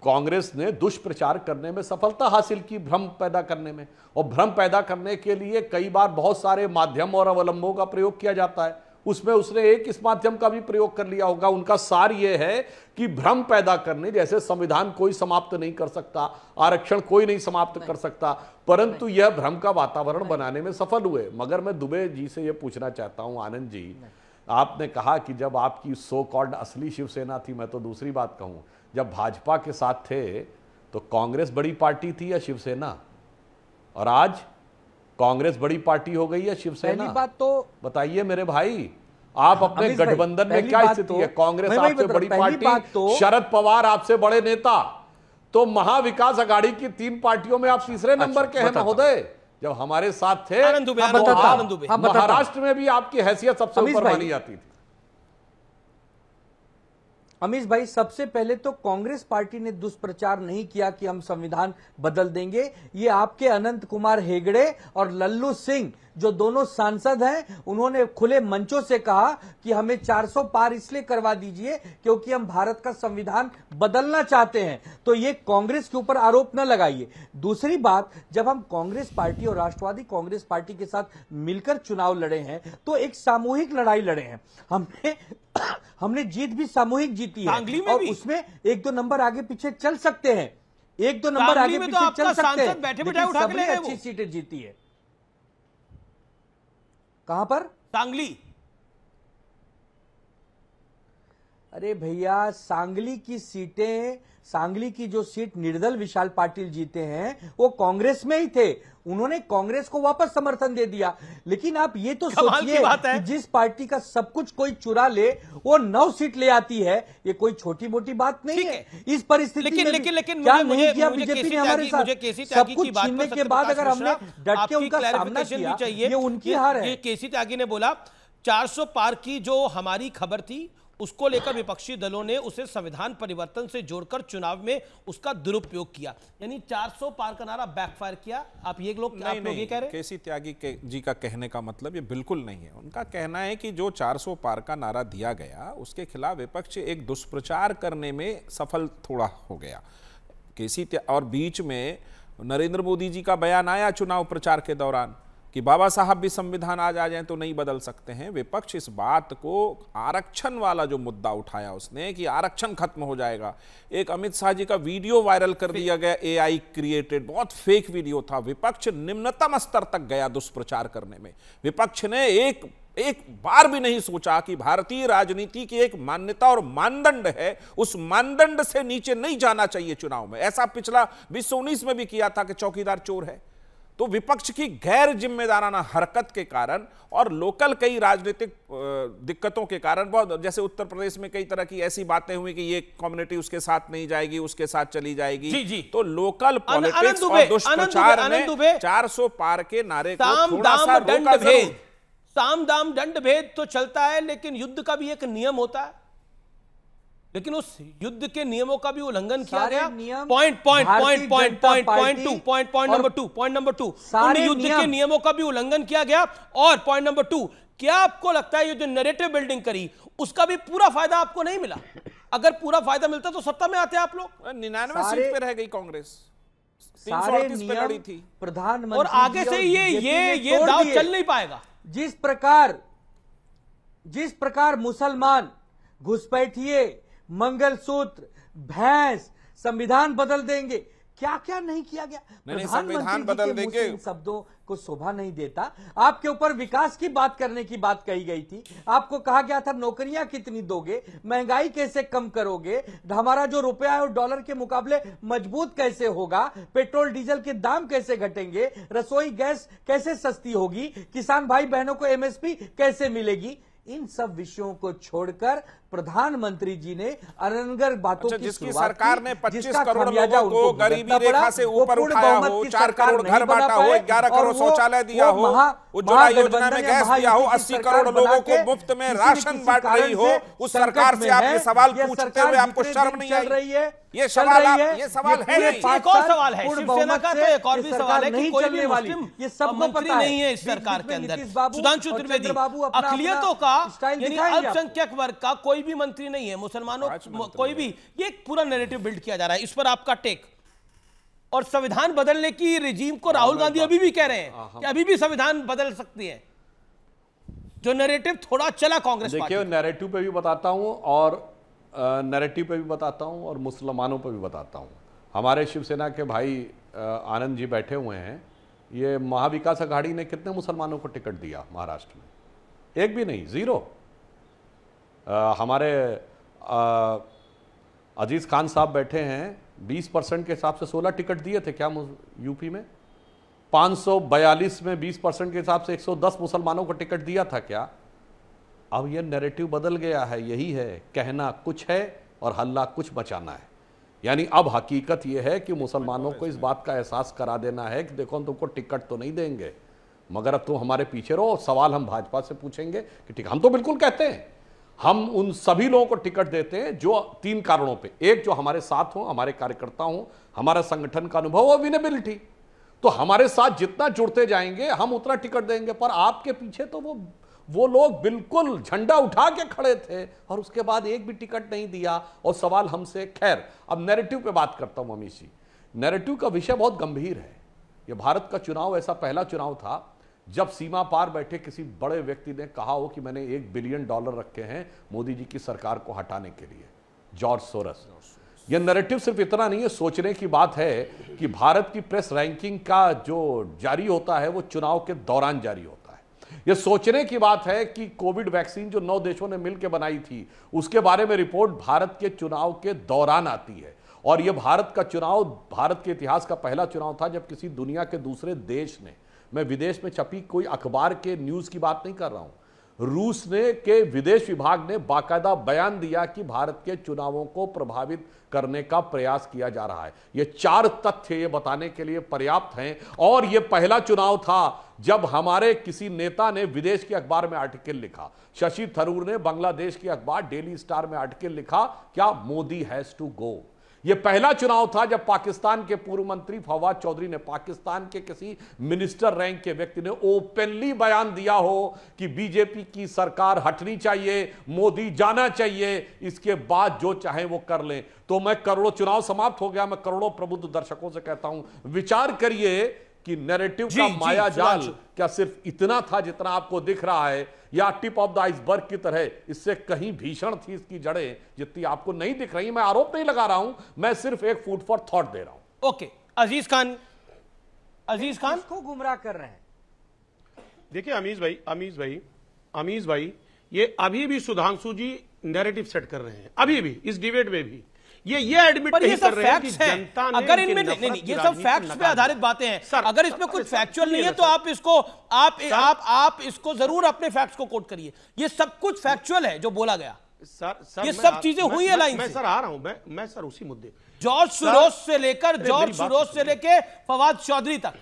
कांग्रेस ने दुष्प्रचार करने में सफलता हासिल की भ्रम पैदा करने में और भ्रम पैदा करने के लिए कई बार बहुत सारे माध्यम और अवलंबों का प्रयोग किया जाता है उसमें उसने एक इस माध्यम का भी प्रयोग कर लिया होगा उनका सार यह है कि भ्रम पैदा करने जैसे संविधान कोई समाप्त नहीं कर सकता आरक्षण कोई नहीं समाप्त नहीं। कर सकता परंतु यह भ्रम का वातावरण बनाने में सफल हुए मगर मैं दुबे जी से यह पूछना चाहता हूं आनंद जी आपने कहा कि जब आपकी सो कॉल्ड असली शिवसेना थी मैं तो दूसरी बात कहूं जब भाजपा के साथ थे तो कांग्रेस बड़ी पार्टी थी या शिवसेना और आज कांग्रेस बड़ी पार्टी हो गई है शिवसेना बात तो बताइए मेरे भाई आप हाँ, अपने गठबंधन में क्या स्थिति तो- है कांग्रेस आपसे बड़ी पार्टी तो- शरद पवार आपसे बड़े नेता तो महाविकास अघाड़ी की तीन पार्टियों में आप तीसरे अच्छा, नंबर के हैं महोदय जब हमारे साथ थे हाँ, हाँ, महाराष्ट्र में भी आपकी हैसियत सबसे ऊपर मानी जाती थी अमीश भाई सबसे पहले तो कांग्रेस पार्टी ने दुष्प्रचार नहीं किया कि हम संविधान बदल देंगे ये आपके अनंत कुमार हेगड़े और लल्लू सिंह जो दोनों सांसद हैं उन्होंने खुले मंचों से कहा कि हमें 400 पार इसलिए करवा दीजिए क्योंकि हम भारत का संविधान बदलना चाहते हैं तो ये कांग्रेस के ऊपर आरोप न लगाइए दूसरी बात जब हम कांग्रेस पार्टी और राष्ट्रवादी कांग्रेस पार्टी के साथ मिलकर चुनाव लड़े हैं तो एक सामूहिक लड़ाई लड़े हैं हमने हमने जीत भी सामूहिक जीती है और उसमें एक दो नंबर आगे पीछे चल सकते हैं एक दो नंबर आगे तो पीछे तो चल सकते हैं बैठे बैठे उठा अच्छी सीटें जीती है कहां पर सांगली अरे भैया सांगली की सीटें सांगली की जो सीट निर्दल विशाल पाटिल जीते हैं वो कांग्रेस में ही थे उन्होंने कांग्रेस को वापस समर्थन दे दिया लेकिन आप ये तो सोचिए जिस पार्टी का सब कुछ कोई चुरा ले वो नौ सीट ले आती है ये कोई छोटी मोटी बात नहीं है इस परिस्थिति लेकिन, में लेकिन लेकिन क्या मुझे, नहीं किया बीजेपी ने हमारे साथ सब कुछ छीनने के बाद अगर हमने डट के उनका सामना किया ये उनकी हार है केसी त्यागी ने बोला 400 पार की जो हमारी खबर थी उसको लेकर विपक्षी दलों ने उसे संविधान परिवर्तन से जोड़कर चुनाव में उसका दुरुपयोग किया यानी 400 पार का नारा बैकफायर किया आप ये लोग आप लोग ये कह रहे हैं केसी त्यागी के, जी का कहने का मतलब ये बिल्कुल नहीं है उनका कहना है कि जो 400 पार का नारा दिया गया उसके खिलाफ विपक्ष एक दुष्प्रचार करने में सफल थोड़ा हो गया केसी और बीच में नरेंद्र मोदी जी का बयान आया चुनाव प्रचार के दौरान कि बाबा साहब भी संविधान आज आ जाए तो नहीं बदल सकते हैं विपक्ष इस बात को आरक्षण वाला जो मुद्दा उठाया उसने कि आरक्षण खत्म हो जाएगा एक अमित शाह जी का वीडियो वायरल कर दिया गया एआई क्रिएटेड बहुत फेक वीडियो था विपक्ष निम्नतम स्तर तक गया दुष्प्रचार करने में विपक्ष ने एक एक बार भी नहीं सोचा कि भारतीय राजनीति की एक मान्यता और मानदंड है उस मानदंड से नीचे नहीं जाना चाहिए चुनाव में ऐसा पिछला बीस में भी किया था कि चौकीदार चोर है तो विपक्ष की गैर जिम्मेदाराना हरकत के कारण और लोकल कई राजनीतिक दिक्कतों के कारण बहुत जैसे उत्तर प्रदेश में कई तरह की ऐसी बातें हुई कि ये कम्युनिटी उसके साथ नहीं जाएगी उसके साथ चली जाएगी जी, जी। तो लोकल पॉलिटिक्स और दुष्प्रचार ने 400 पार के नारे को थोड़ा सा रोका साम दाम दंड भेद तो चलता है लेकिन युद्ध का भी एक नियम होता है लेकिन उस युद्ध के नियमों का भी उल्लंघन किया गया point point point point point point two point point number two point number two उन युद्ध के नियमों का भी उल्लंघन किया गया और पॉइंट नंबर टू क्या आपको लगता है ये जो नेरेटिव बिल्डिंग करी उसका भी पूरा फायदा आपको नहीं मिला अगर पूरा फायदा मिलता तो सत्ता में आते आप लोग निन्यानवे सीट पे रह गई कांग्रेस थी प्रधानमंत्री और आगे से ये ये ये दाव चल नहीं पाएगा जिस प्रकार जिस प्रकार मुसलमान घुसपैठिए मंगलसूत्र भैंस संविधान बदल देंगे क्या क्या नहीं किया गया संविधान बदल देंगे शब्दों को शोभा नहीं देता आपके ऊपर विकास की बात करने की बात कही गई थी आपको कहा गया था नौकरियां कितनी दोगे महंगाई कैसे कम करोगे हमारा जो रुपया है डॉलर के मुकाबले मजबूत कैसे होगा पेट्रोल डीजल के दाम कैसे घटेंगे रसोई गैस कैसे सस्ती होगी किसान भाई बहनों को एमएसपी कैसे मिलेगी इन सब विषयों को छोड़कर प्रधानमंत्री जी ने अनगर बातों अच्छा, की जिसकी सरकार ने 25 करोड़ लोगों को गरीबी रेखा से ऊपर उठाया हो चार करोड़ घर बांटा हो ग्यारह करोड़ शौचालय दिया हो उज्ज्वला योजना में गैस दिया हो अस्सी करोड़ लोगों को मुफ्त में राशन बांट रही हो उस सरकार से आपके सवाल पूछते हुए आपको शर्म नहीं आ रही है ये सवाल है ये सवाल है एक और सवाल है शिवसेना का तो एक और भी सवाल है कि कोई भी मुस्लिम ये सब मंत्री नहीं है इस सरकार के अंदर सुधांशु त्रिवेदी अखिलियतों का यानी अल्पसंख्यक वर्ग का कोई भी मंत्री नहीं है मुसलमानों कोई भी ये एक पूरा नेरेटिव बिल्ड किया जा रहा है इस पर आपका टेक और संविधान बदलने की रिजीम को राहुल गांधी अभी भी कह रहे हैं हाँ, हाँ। कि अभी भी संविधान बदल सकती है जो नैरेटिव थोड़ा चला कांग्रेस देखिए नैरेटिव पे भी बताता हूं और नैरेटिव पे भी बताता हूँ और मुसलमानों पे भी बताता हूँ हमारे शिवसेना के भाई आनंद जी बैठे हुए हैं ये महाविकास अघाड़ी ने कितने मुसलमानों को टिकट दिया महाराष्ट्र में एक भी नहीं ज़ीरो हमारे अजीज़ खान साहब बैठे हैं 20 परसेंट के हिसाब से 16 टिकट दिए थे क्या यूपी में 542 में 20 परसेंट के हिसाब से 110 मुसलमानों को टिकट दिया था क्या अब यह नैरेटिव बदल गया है यही है कहना कुछ है और हल्ला कुछ बचाना है यानी अब हकीकत यह है कि मुसलमानों को इस बात का एहसास करा देना है कि देखो हम तुमको टिकट तो नहीं देंगे मगर अब तुम हमारे पीछे रहो सवाल हम भाजपा से पूछेंगे कि ठीक हम तो बिल्कुल कहते हैं हम उन सभी लोगों को टिकट देते हैं जो तीन कारणों पे एक जो हमारे साथ हो हमारे कार्यकर्ता हो हमारा संगठन का अनुभव हो विनेबिलिटी तो हमारे साथ जितना जुड़ते जाएंगे हम उतना टिकट देंगे पर आपके पीछे तो वो वो लोग बिल्कुल झंडा उठा के खड़े थे और उसके बाद एक भी टिकट नहीं दिया और सवाल हमसे खैर अब नैरेटिव पे बात करता हूँ अमीश जी नैरेटिव का विषय बहुत गंभीर है ये भारत का चुनाव ऐसा पहला चुनाव था जब सीमा पार बैठे किसी बड़े व्यक्ति ने कहा हो कि मैंने एक बिलियन डॉलर रखे हैं मोदी जी की सरकार को हटाने के लिए जॉर्ज सोरस यह नैरेटिव सिर्फ इतना नहीं है सोचने की बात है कि भारत की प्रेस रैंकिंग का जो जारी होता है वो चुनाव के दौरान जारी होता है यह सोचने की बात है कि कोविड वैक्सीन जो नौ देशों ने मिलकर बनाई थी उसके बारे में रिपोर्ट भारत के चुनाव के दौरान आती है और यह भारत का चुनाव भारत के इतिहास का पहला चुनाव था जब किसी दुनिया के दूसरे देश ने मैं विदेश में छपी कोई अखबार के न्यूज़ की बात नहीं कर रहा हूं रूस ने के विदेश विभाग ने बाकायदा बयान दिया कि भारत के चुनावों को प्रभावित करने का प्रयास किया जा रहा है ये चार तथ्य ये बताने के लिए पर्याप्त हैं और ये पहला चुनाव था जब हमारे किसी नेता ने विदेश के अखबार में आर्टिकल लिखा शशि थरूर ने बांग्लादेश के अखबार डेली स्टार में आर्टिकल लिखा क्या मोदी हैज टू गो यह पहला चुनाव था जब पाकिस्तान के पूर्व मंत्री फवाद चौधरी ने पाकिस्तान के किसी मिनिस्टर रैंक के व्यक्ति ने ओपनली बयान दिया हो कि बीजेपी की सरकार हटनी चाहिए मोदी जाना चाहिए इसके बाद जो चाहे वो कर लें तो मैं करोड़ों चुनाव समाप्त हो गया मैं करोड़ों प्रबुद्ध दर्शकों से कहता हूं विचार करिए कि नैरेटिव का माया जाल क्या सिर्फ इतना था जितना आपको दिख रहा है या टिप ऑफ द आइसबर्ग की तरह इससे कहीं भीषण थी इसकी जड़ें जितनी आपको नहीं दिख रही मैं आरोप नहीं लगा रहा हूं मैं सिर्फ एक फूड फॉर थॉट दे रहा हूं ओके अजीज खान अजीज खान को गुमराह कर रहे हैं देखिए अमीज भाई अमीज भाई अमीज भाई ये अभी भी सुधांशु जी नैरेटिव सेट कर रहे हैं अभी भी इस डिबेट में भी ये ये एडमिट पर ये सब फैक्ट्स हैं अगर इनमें नहीं नहीं ये सब फैक्ट्स पे आधारित बातें हैं अगर इसमें कुछ फैक्चुअल नहीं है तो आप इसको आप आप आप इसको जरूर अपने फैक्ट्स को कोट करिए ये सब कुछ फैक्चुअल है जो बोला गया सर सर ये सब चीजें हुई है लाइन मैं सर आ रहा हूं मैं मैं सर उसी मुद्दे जॉर्ज सुरोज से लेकर जॉर्ज सुरोज से लेकर फवाद चौधरी तक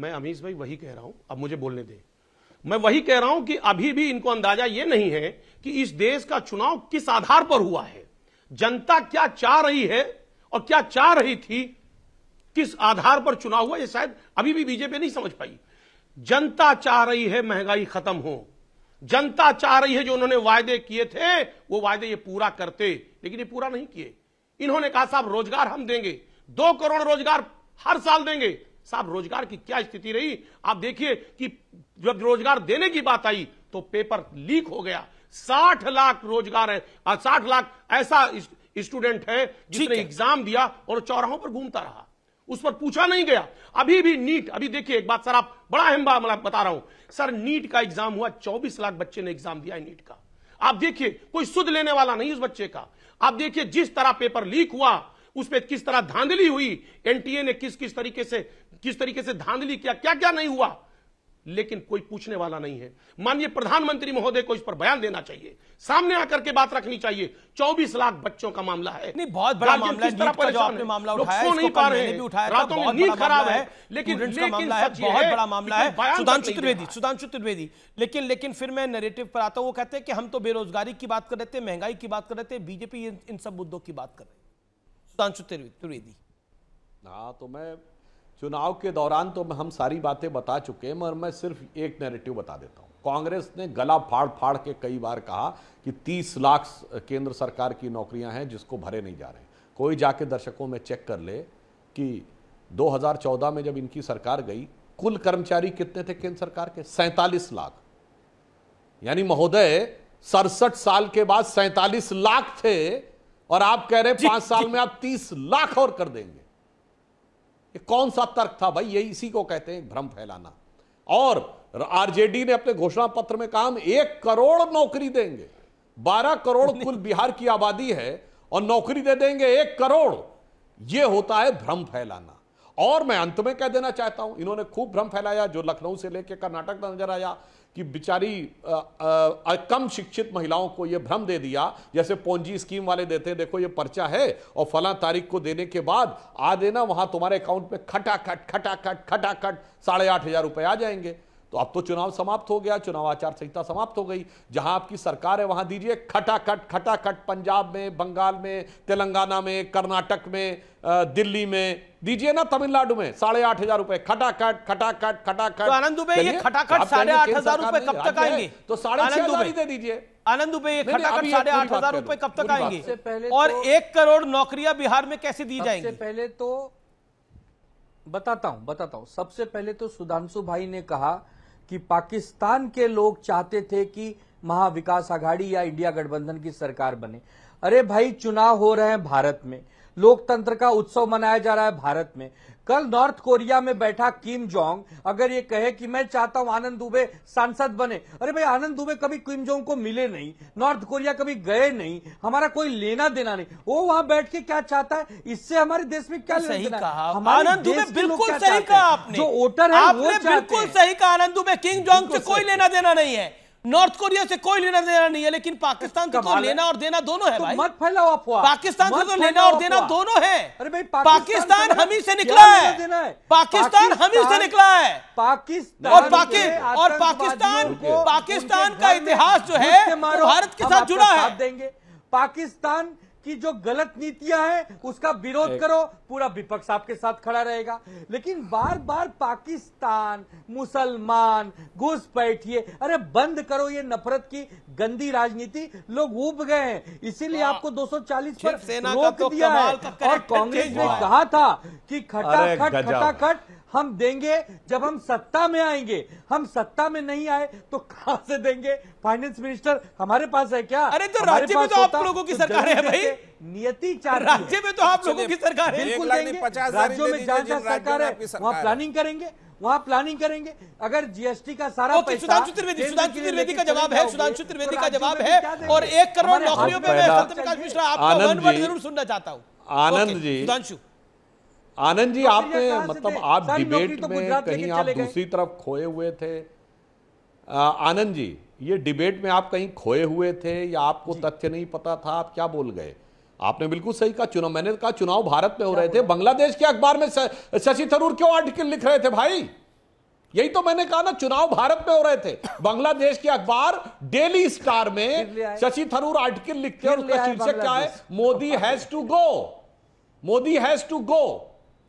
मैं अमीश भाई वही कह रहा हूं अब मुझे बोलने दें मैं वही कह रहा हूं कि अभी भी इनको अंदाजा यह नहीं है कि इस देश का चुनाव किस आधार पर हुआ है जनता क्या चाह रही है और क्या चाह रही थी किस आधार पर चुनाव हुआ ये शायद अभी भी बीजेपी नहीं समझ पाई जनता चाह रही है महंगाई खत्म हो जनता चाह रही है जो उन्होंने वायदे किए थे वो वायदे ये पूरा करते लेकिन ये पूरा नहीं किए इन्होंने कहा साहब रोजगार हम देंगे दो करोड़ रोजगार हर साल देंगे साहब रोजगार की क्या स्थिति रही आप देखिए कि जब रोजगार देने की बात आई तो पेपर लीक हो गया साठ लाख रोजगार है साठ लाख ऐसा स्टूडेंट है जिसने एग्जाम दिया और चौराहों पर घूमता रहा उस पर पूछा नहीं गया अभी भी नीट अभी देखिए एक बात सर आप बड़ा अहम बता रहा हूं सर नीट का एग्जाम हुआ 24 लाख बच्चे ने एग्जाम दिया है नीट का आप देखिए कोई सुध लेने वाला नहीं उस बच्चे का आप देखिए जिस तरह पेपर लीक हुआ उस पर किस तरह धांधली हुई एनटीए ने किस किस तरीके से किस तरीके से धांधली किया क्या क्या नहीं हुआ लेकिन कोई पूछने वाला नहीं है माननीय प्रधानमंत्री महोदय को इस पर बयान देना चाहिए सामने आकर के बात रखनी चाहिए 24 लाख बच्चों का मामला है नहीं बहुत बड़ा मामला है तरह परेशान है मामला उठाया सो नहीं पा रहे हैं रातों में नींद खराब है लेकिन लेकिन बहुत बड़ा मामला है सुधांशु त्रिवेदी सुधांशु त्रिवेदी लेकिन लेकिन फिर मैं नरेटिव पर आता हूं वो कहते हैं कि हम तो बेरोजगारी की बात कर रहे थे महंगाई की बात कर रहे थे बीजेपी इन सब मुद्दों की बात कर रही है सुधांशु त्रिवेदी हाँ तो मैं चुनाव के दौरान तो हम सारी बातें बता चुके हैं मगर मैं सिर्फ एक नैरेटिव बता देता हूँ कांग्रेस ने गला फाड़ फाड़ के कई बार कहा कि 30 लाख केंद्र सरकार की नौकरियां हैं जिसको भरे नहीं जा रहे कोई जाके दर्शकों में चेक कर ले कि 2014 में जब इनकी सरकार गई कुल कर्मचारी कितने थे केंद्र सरकार के सैंतालीस लाख यानी महोदय सड़सठ साल के बाद सैंतालीस लाख थे और आप कह रहे पांच साल में आप तीस लाख और कर देंगे ये कौन सा तर्क था भाई ये इसी को कहते हैं भ्रम फैलाना और आरजेडी ने अपने घोषणा पत्र में कहा एक करोड़ नौकरी देंगे बारह करोड़ कुल बिहार की आबादी है और नौकरी दे देंगे एक करोड़ यह होता है भ्रम फैलाना और मैं अंत में कह देना चाहता हूं इन्होंने खूब भ्रम फैलाया जो लखनऊ से लेकर कर्नाटक नजर आया कि बेचारी कम शिक्षित महिलाओं को यह भ्रम दे दिया जैसे पोंजी स्कीम वाले देते देखो ये पर्चा है और फला तारीख को देने के बाद आ देना वहां तुम्हारे अकाउंट में खटाखट खटाखट खटाखट साढ़े आठ हजार रुपए आ जाएंगे तो अब तो चुनाव समाप्त हो गया चुनाव आचार संहिता समाप्त हो गई जहां आपकी सरकार है वहां दीजिए खटाखट खटाखट पंजाब में बंगाल में तेलंगाना में कर्नाटक में दिल्ली में दीजिए ना तमिलनाडु में साढ़े आठ हजार रुपए खटाखट खटाखट खटाखट तो आनंद ये खटाखट साढ़े आठ हजार रुपए कब तक आएंगे तो साढ़े हजार दे दीजिए आनंद दुबे ये खटाखट साढ़े आठ हजार रुपए कब तक आएंगे और एक करोड़ नौकरियां बिहार में कैसे दी जाएंगे पहले तो बताता हूं बताता हूं सबसे पहले तो सुधांशु भाई ने कहा कि पाकिस्तान के लोग चाहते थे कि महाविकास आघाड़ी या इंडिया गठबंधन की सरकार बने अरे भाई चुनाव हो रहे हैं भारत में लोकतंत्र का उत्सव मनाया जा रहा है भारत में कल नॉर्थ कोरिया में बैठा किम जोंग अगर ये कहे कि मैं चाहता हूं आनंद दुबे सांसद बने अरे भाई आनंद दुबे कभी किम जोंग को मिले नहीं नॉर्थ कोरिया कभी गए नहीं हमारा कोई लेना देना नहीं वो वहां बैठ के क्या चाहता है इससे हमारे देश में क्या तो सही कहा आनंद दुबे बिल्कुल सही कहा आपने जो वोटर है बिल्कुल सही कहा आनंद दुबे किम जोंग से कोई लेना देना नहीं है नॉर्थ कोरिया से कोई लेना देना नहीं है लेकिन पाकिस्तान से तो लेना और देना दोनों है तो भाई मत फैलाओ अफवाह पाकिस्तान से तो लेना और देना दोनों है अरे भाई पाकिस्तान हम ही से तो निकला है पाकिस्तान हम ही से निकला है पाकिस्तान और पाकिस्तान और पाकिस्तान पाकिस्तान का इतिहास जो है भारत के साथ जुड़ा है देंगे पाकिस्तान कि जो गलत नीतियां हैं उसका विरोध करो पूरा विपक्ष आपके साथ खड़ा रहेगा लेकिन बार बार पाकिस्तान मुसलमान घुस बैठिए अरे बंद करो ये नफरत की गंदी राजनीति लोग उब गए हैं इसीलिए हाँ। आपको 240 पर रोक तो दिया है और कांग्रेस ने कहा था कि खटाखट खटाखट हम देंगे जब हम सत्ता में आएंगे हम सत्ता में नहीं आए तो कहां से देंगे फाइनेंस मिनिस्टर हमारे पास है क्या अरे तो, तो, तो राज्य में तो आप लोगों की सरकार है भाई नियति चार राज्य में तो आप लोगों की सरकार है बिल्कुल राज्यों में जहां जहां सरकार है वहां प्लानिंग करेंगे वहां प्लानिंग करेंगे अगर जीएसटी का सारा okay, सुधांशु त्रिवेदी सुधांशु त्रिवेदी का जवाब है सुधांशु त्रिवेदी तो का जवाब है और एक करोड़ नौकरियों पे मैं मिश्रा आपका मन जरूर सुनना चाहता हूँ आनंद जी सुधांशु आनंद जी तो आपने मतलब आप डिबेट तो में कहीं आप दूसरी तरफ खोए हुए थे आनंद जी ये डिबेट में आप कहीं खोए हुए थे या आपको तथ्य नहीं पता था आप क्या बोल गए आपने बिल्कुल सही कहा चुनाव मैंने कहा चुनाव भारत में हो रहे थे बांग्लादेश के अखबार में शशि थरूर क्यों आर्टिकल लिख रहे थे भाई यही तो मैंने कहा ना चुनाव भारत में हो रहे थे बांग्लादेश के अखबार डेली स्टार में शशि थरूर आर्टिकल लिखते हैं उसका शीर्षक क्या है Modi has to go Modi has to go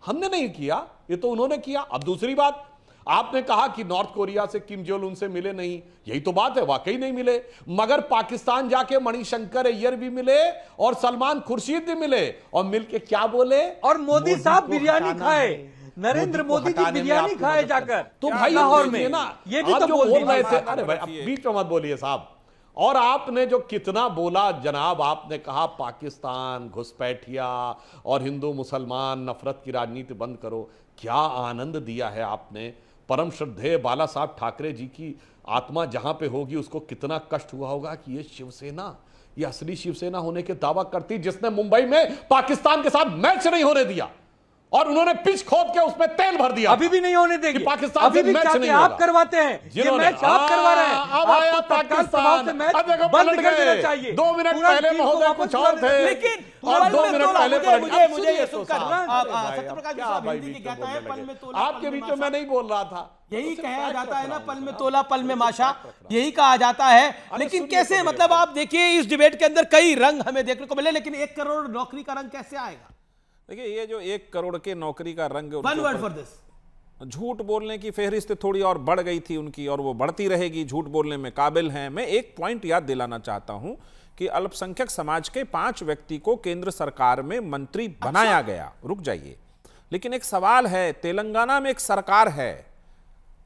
हमने नहीं किया ये तो उन्होंने किया अब दूसरी बात आपने कहा कि नॉर्थ कोरिया से किम जोल उनसे मिले नहीं यही तो बात है वाकई नहीं मिले मगर पाकिस्तान जाके मणिशंकर अय्यर भी मिले और सलमान खुर्शीद भी मिले और मिलके क्या बोले और मोदी साहब बिरयानी खाए नरेंद्र मोदी जी बिरयानी खाए जाकर तो भाई और में ना ये भी तो बोल रहे थे अरे भाई बीच में मत बोलिए साहब और आपने जो कितना बोला जनाब आपने कहा पाकिस्तान घुसपैठिया और हिंदू मुसलमान नफरत की राजनीति बंद करो क्या आनंद दिया है आपने परम श्रद्धेय बाला साहब ठाकरे जी की आत्मा जहां पे होगी उसको कितना कष्ट हुआ होगा कि ये शिवसेना ये असली शिवसेना होने के दावा करती जिसने मुंबई में पाकिस्तान के साथ मैच नहीं होने दिया और उन्होंने पिच खोद के उसमें तेल भर दिया अभी भी नहीं होने देंगे पाकिस्तान अभी भी मैच नहीं आप करवाते हैं ये मैच आप करवा रहे हैं हाँ, अब आया पाकिस्तान से मैच बंद कर देना चाहिए दो मिनट पहले महोदय कुछ और थे लेकिन और दो मिनट पहले मुझे मुझे ये आप सत्यप्रकाश हिंदी की कहता है पल में तो आपके बीच में मैं नहीं बोल रहा था यही कहा जाता है ना पल में हाँ। तोला पल में माशा यही कहा जाता है अच्छा, लेकिन कैसे तो मतलब आप देखिए इस डिबेट के अंदर कई रंग हमें देखने को मिले लेकिन एक करोड़ नौकरी का रंग कैसे आएगा देखिए ये जो एक करोड़ के नौकरी का रंग वन वर्ड फॉर दिस झूठ बोलने की फेहरिस्त थोड़ी और बढ़ गई थी उनकी और वो बढ़ती रहेगी झूठ बोलने में काबिल हैं मैं एक पॉइंट याद दिलाना चाहता हूं कि अल्पसंख्यक समाज के पांच व्यक्ति को केंद्र सरकार में मंत्री अच्छा। बनाया अच्छा। गया रुक जाइए लेकिन एक सवाल है तेलंगाना में एक सरकार है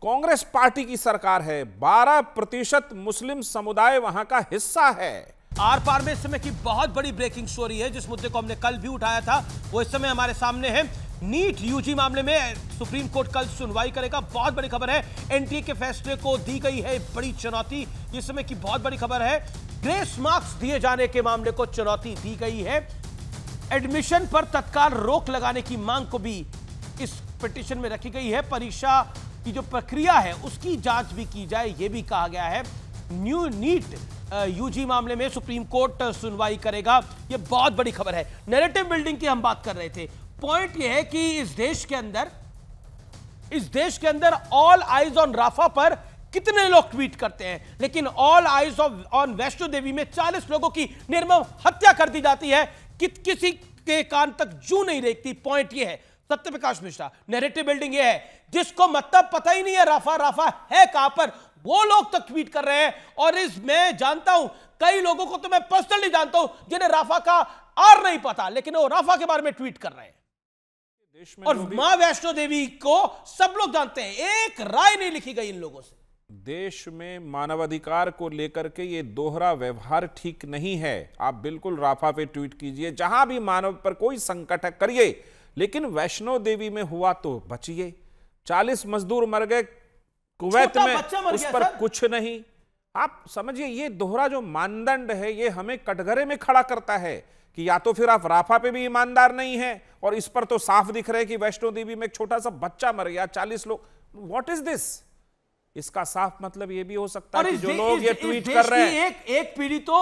कांग्रेस पार्टी की सरकार है बारह प्रतिशत मुस्लिम समुदाय वहां का हिस्सा है आर पार में इस समय की बहुत बड़ी ब्रेकिंग स्टोरी है जिस मुद्दे को हमने कल भी उठाया था वो इस समय हमारे सामने है नीट यूजी मामले में सुप्रीम कोर्ट कल सुनवाई करेगा बहुत बड़ी खबर है एनटीए के फैसले को दी गई है बड़ी चुनौती इस समय की बहुत बड़ी खबर है ग्रेस मार्क्स दिए जाने के मामले को चुनौती दी गई है एडमिशन पर तत्काल रोक लगाने की मांग को भी इस पिटिशन में रखी गई है परीक्षा की जो प्रक्रिया है उसकी जांच भी की जाए यह भी कहा गया है न्यू नीट यूजी मामले में सुप्रीम कोर्ट सुनवाई करेगा यह बहुत बड़ी खबर है नेरेटिव बिल्डिंग की हम बात कर रहे थे पॉइंट यह है कि इस देश के अंदर इस देश के अंदर ऑल आइज ऑन राफा पर कितने लोग ट्वीट करते हैं लेकिन all eyes on Vaishno Devi में 40 लोगों की निर्मम हत्या कर दी जाती है कि, किसी के कान तक जू नहीं रेखती पॉइंट ये है सत्य प्रकाश मिश्रा नेरेटिव बिल्डिंग ये है जिसको मतलब पता ही नहीं है राफा राफा है कहां पर वो लोग तो ट्वीट कर रहे हैं और इस मैं जानता हूं कई लोगों को तो मैं पर्सनली जानता हूं जिन्हें राफा का आर नहीं पता लेकिन वो राफा के बारे में ट्वीट कर रहे हैं और मां वैष्णो देवी को सब लोग जानते हैं एक राय नहीं लिखी गई इन लोगों से देश में मानवाधिकार को लेकर के ये दोहरा व्यवहार ठीक नहीं है आप बिल्कुल राफा पे ट्वीट कीजिए जहां भी मानव पर कोई संकट है करिए लेकिन वैष्णो देवी में हुआ तो बचिए 40 मजदूर मर गए कुवैत में उस पर कुछ नहीं आप समझिए ये दोहरा जो मानदंड है ये हमें कटघरे में खड़ा करता है कि या तो फिर आप राफा पे भी ईमानदार नहीं है और इस पर तो साफ दिख रहे कि वैष्णो देवी में एक छोटा सा बच्चा मर गया चालीस लोग व्हाट इज दिस इसका साफ मतलब ये भी हो सकता है कि जो लोग ये ट्वीट कर रहे हैं एक एक पीढ़ी तो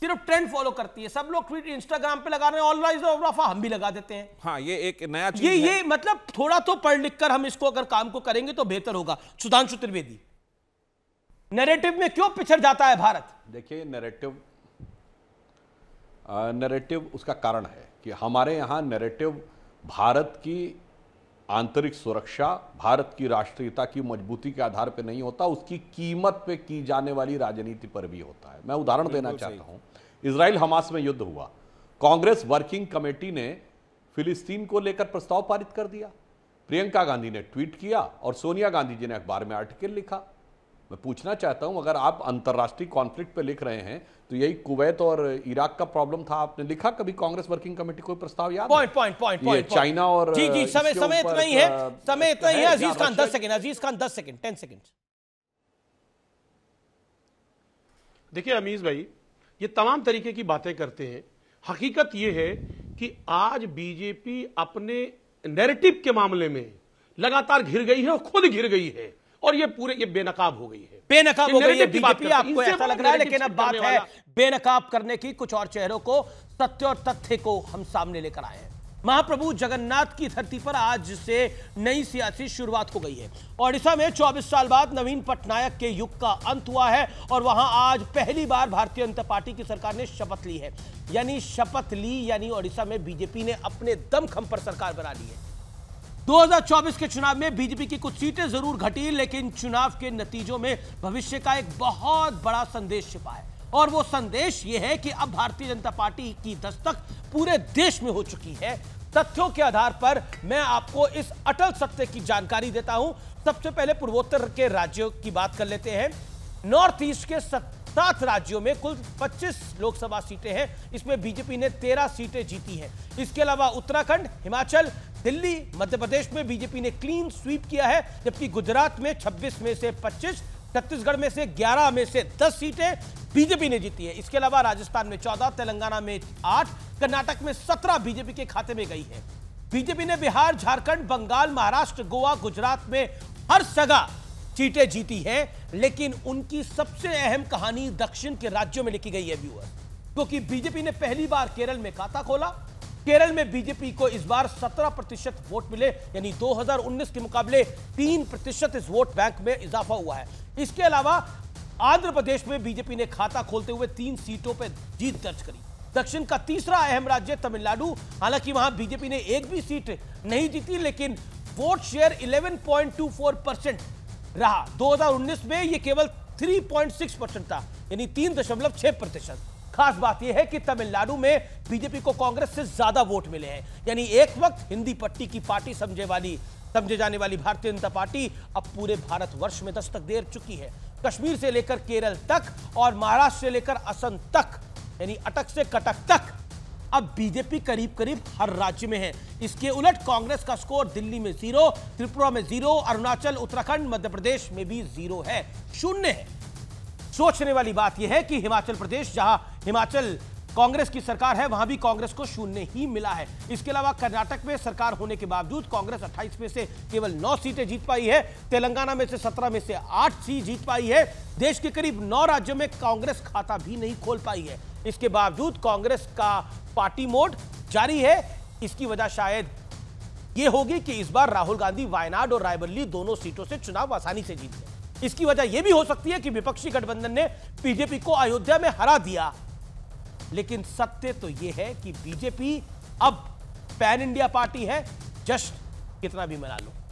सिर्फ ट्रेंड फॉलो करती है सब लोग ट्वीट इंस्टाग्राम पे लगा रहे हैं ऑलराइज रफा हम भी लगा देते हैं हाँ ये एक नया चीज ये है। ये मतलब थोड़ा तो पढ़ लिख कर हम इसको अगर काम को करेंगे तो बेहतर होगा सुधांशु त्रिवेदी नैरेटिव में क्यों पिछड़ जाता है भारत देखिए नैरेटिव नैरेटिव उसका कारण है कि हमारे यहाँ नैरेटिव भारत की आंतरिक सुरक्षा भारत की राष्ट्रीयता की मजबूती के आधार पर नहीं होता उसकी कीमत पे की जाने वाली राजनीति पर भी होता है मैं उदाहरण देना चाहता हूं इसराइल हमास में युद्ध हुआ कांग्रेस वर्किंग कमेटी ने फिलिस्तीन को लेकर प्रस्ताव पारित कर दिया प्रियंका गांधी ने ट्वीट किया और सोनिया गांधी जी ने अखबार में आर्टिकल लिखा मैं पूछना चाहता हूं अगर आप अंतर्राष्ट्रीय कॉन्फ्लिक्ट पे लिख रहे हैं तो यही कुवैत और इराक का प्रॉब्लम था आपने लिखा कभी कांग्रेस वर्किंग कमेटी कोई प्रस्ताव याद point point point point China और जी जी समय समय इतना ही है समय इतना ही है अजीज खान दस सेकंड अजीज खान दस सेकंड टेन सेकंड देखिए अमीज भाई ये तमाम तरीके की बातें करते हैं हकीकत यह है कि आज बीजेपी अपने नेरेटिव के मामले में लगातार घिर गई है और खुद घिर गई है और ये पूरे ये बेनकाब हो गई है बेनकाब हो गई है बीजेपी आपको ऐसा लग रहा है लेकिन अब बात है बेनकाब करने की कुछ और चेहरों को सत्य और तथ्य को हम सामने लेकर आए हैं महाप्रभु जगन्नाथ की धरती पर आज से नई सियासी शुरुआत हो गई है ओडिशा में 24 साल बाद नवीन पटनायक के युग का अंत हुआ है और वहां आज पहली बार भारतीय जनता पार्टी की सरकार ने शपथ ली है यानी शपथ ली यानी ओडिशा में बीजेपी ने अपने दमखम पर सरकार बना ली है 2024 के चुनाव में बीजेपी की कुछ सीटें जरूर घटी लेकिन चुनाव के नतीजों में भविष्य का एक बहुत बड़ा संदेश छिपा है और वो संदेश ये है कि अब भारतीय जनता पार्टी की दस्तक पूरे देश में हो चुकी है तथ्यों के आधार पर मैं आपको इस अटल सत्य की जानकारी देता हूं सबसे पहले पूर्वोत्तर के राज्यों की बात कर लेते हैं नॉर्थ ईस्ट के सात राज्यों में कुल 25 लोकसभा सीटें हैं इसमें बीजेपी ने 13 सीटें जीती हैं इसके अलावा उत्तराखंड हिमाचल दिल्ली मध्य प्रदेश में बीजेपी ने क्लीन स्वीप किया है जबकि गुजरात में 26 में से 25 छत्तीसगढ़ में से 11 में से 10 सीटें बीजेपी ने जीती है इसके अलावा राजस्थान में 14 तेलंगाना में 8 कर्नाटक में 17 बीजेपी के खाते में गई है बीजेपी ने बिहार झारखंड बंगाल महाराष्ट्र गोवा गुजरात में हर जगह सीटें जीती हैं लेकिन उनकी सबसे अहम कहानी दक्षिण के राज्यों में लिखी गई है व्यूअर क्योंकि तो बीजेपी ने पहली बार केरल में खाता खोला केरल में बीजेपी को इस बार 17 प्रतिशत वोट मिले यानी 2019 के मुकाबले 3 प्रतिशत इस वोट बैंक में इजाफा हुआ है इसके अलावा आंध्र प्रदेश में बीजेपी ने खाता खोलते हुए तीन सीटों पर जीत दर्ज करी दक्षिण का तीसरा अहम राज्य तमिलनाडु हालांकि वहां बीजेपी ने एक भी सीट नहीं जीती लेकिन वोट शेयर 11.24 परसेंट रहा 2019 में ये केवल 3.6 परसेंट था यानी तीन दशमलव छह प्रतिशत खास बात यह है कि तमिलनाडु में बीजेपी को कांग्रेस से ज्यादा वोट मिले हैं यानी एक वक्त हिंदी पट्टी की पार्टी समझे वाली समझे जाने वाली भारतीय जनता पार्टी अब पूरे भारत वर्ष में दस्तक दे चुकी है कश्मीर से लेकर केरल तक और महाराष्ट्र से लेकर असम तक यानी अटक से कटक तक अब बीजेपी करीब करीब हर राज्य में है इसके उलट कांग्रेस का स्कोर दिल्ली में जीरो त्रिपुरा में जीरो अरुणाचल उत्तराखंड मध्य प्रदेश में भी जीरो है शून्य है सोचने वाली बात यह है कि हिमाचल प्रदेश जहां हिमाचल कांग्रेस की सरकार है वहां भी कांग्रेस को शून्य ही मिला है इसके अलावा कर्नाटक में सरकार होने के बावजूद कांग्रेस अट्ठाईस में से केवल नौ सीटें जीत पाई है तेलंगाना में से सत्रह में से आठ सीट जीत पाई है देश के करीब नौ राज्यों में कांग्रेस खाता भी नहीं खोल पाई है इसके बावजूद कांग्रेस का पार्टी मोड जारी है इसकी वजह शायद ये होगी कि इस बार राहुल गांधी वायनाड और रायबल्ली दोनों सीटों से चुनाव आसानी से जीत इसकी वजह यह भी हो सकती है कि विपक्षी गठबंधन ने बीजेपी को अयोध्या में हरा दिया लेकिन सत्य तो यह है कि बीजेपी अब पैन इंडिया पार्टी है जश्न कितना भी मना लो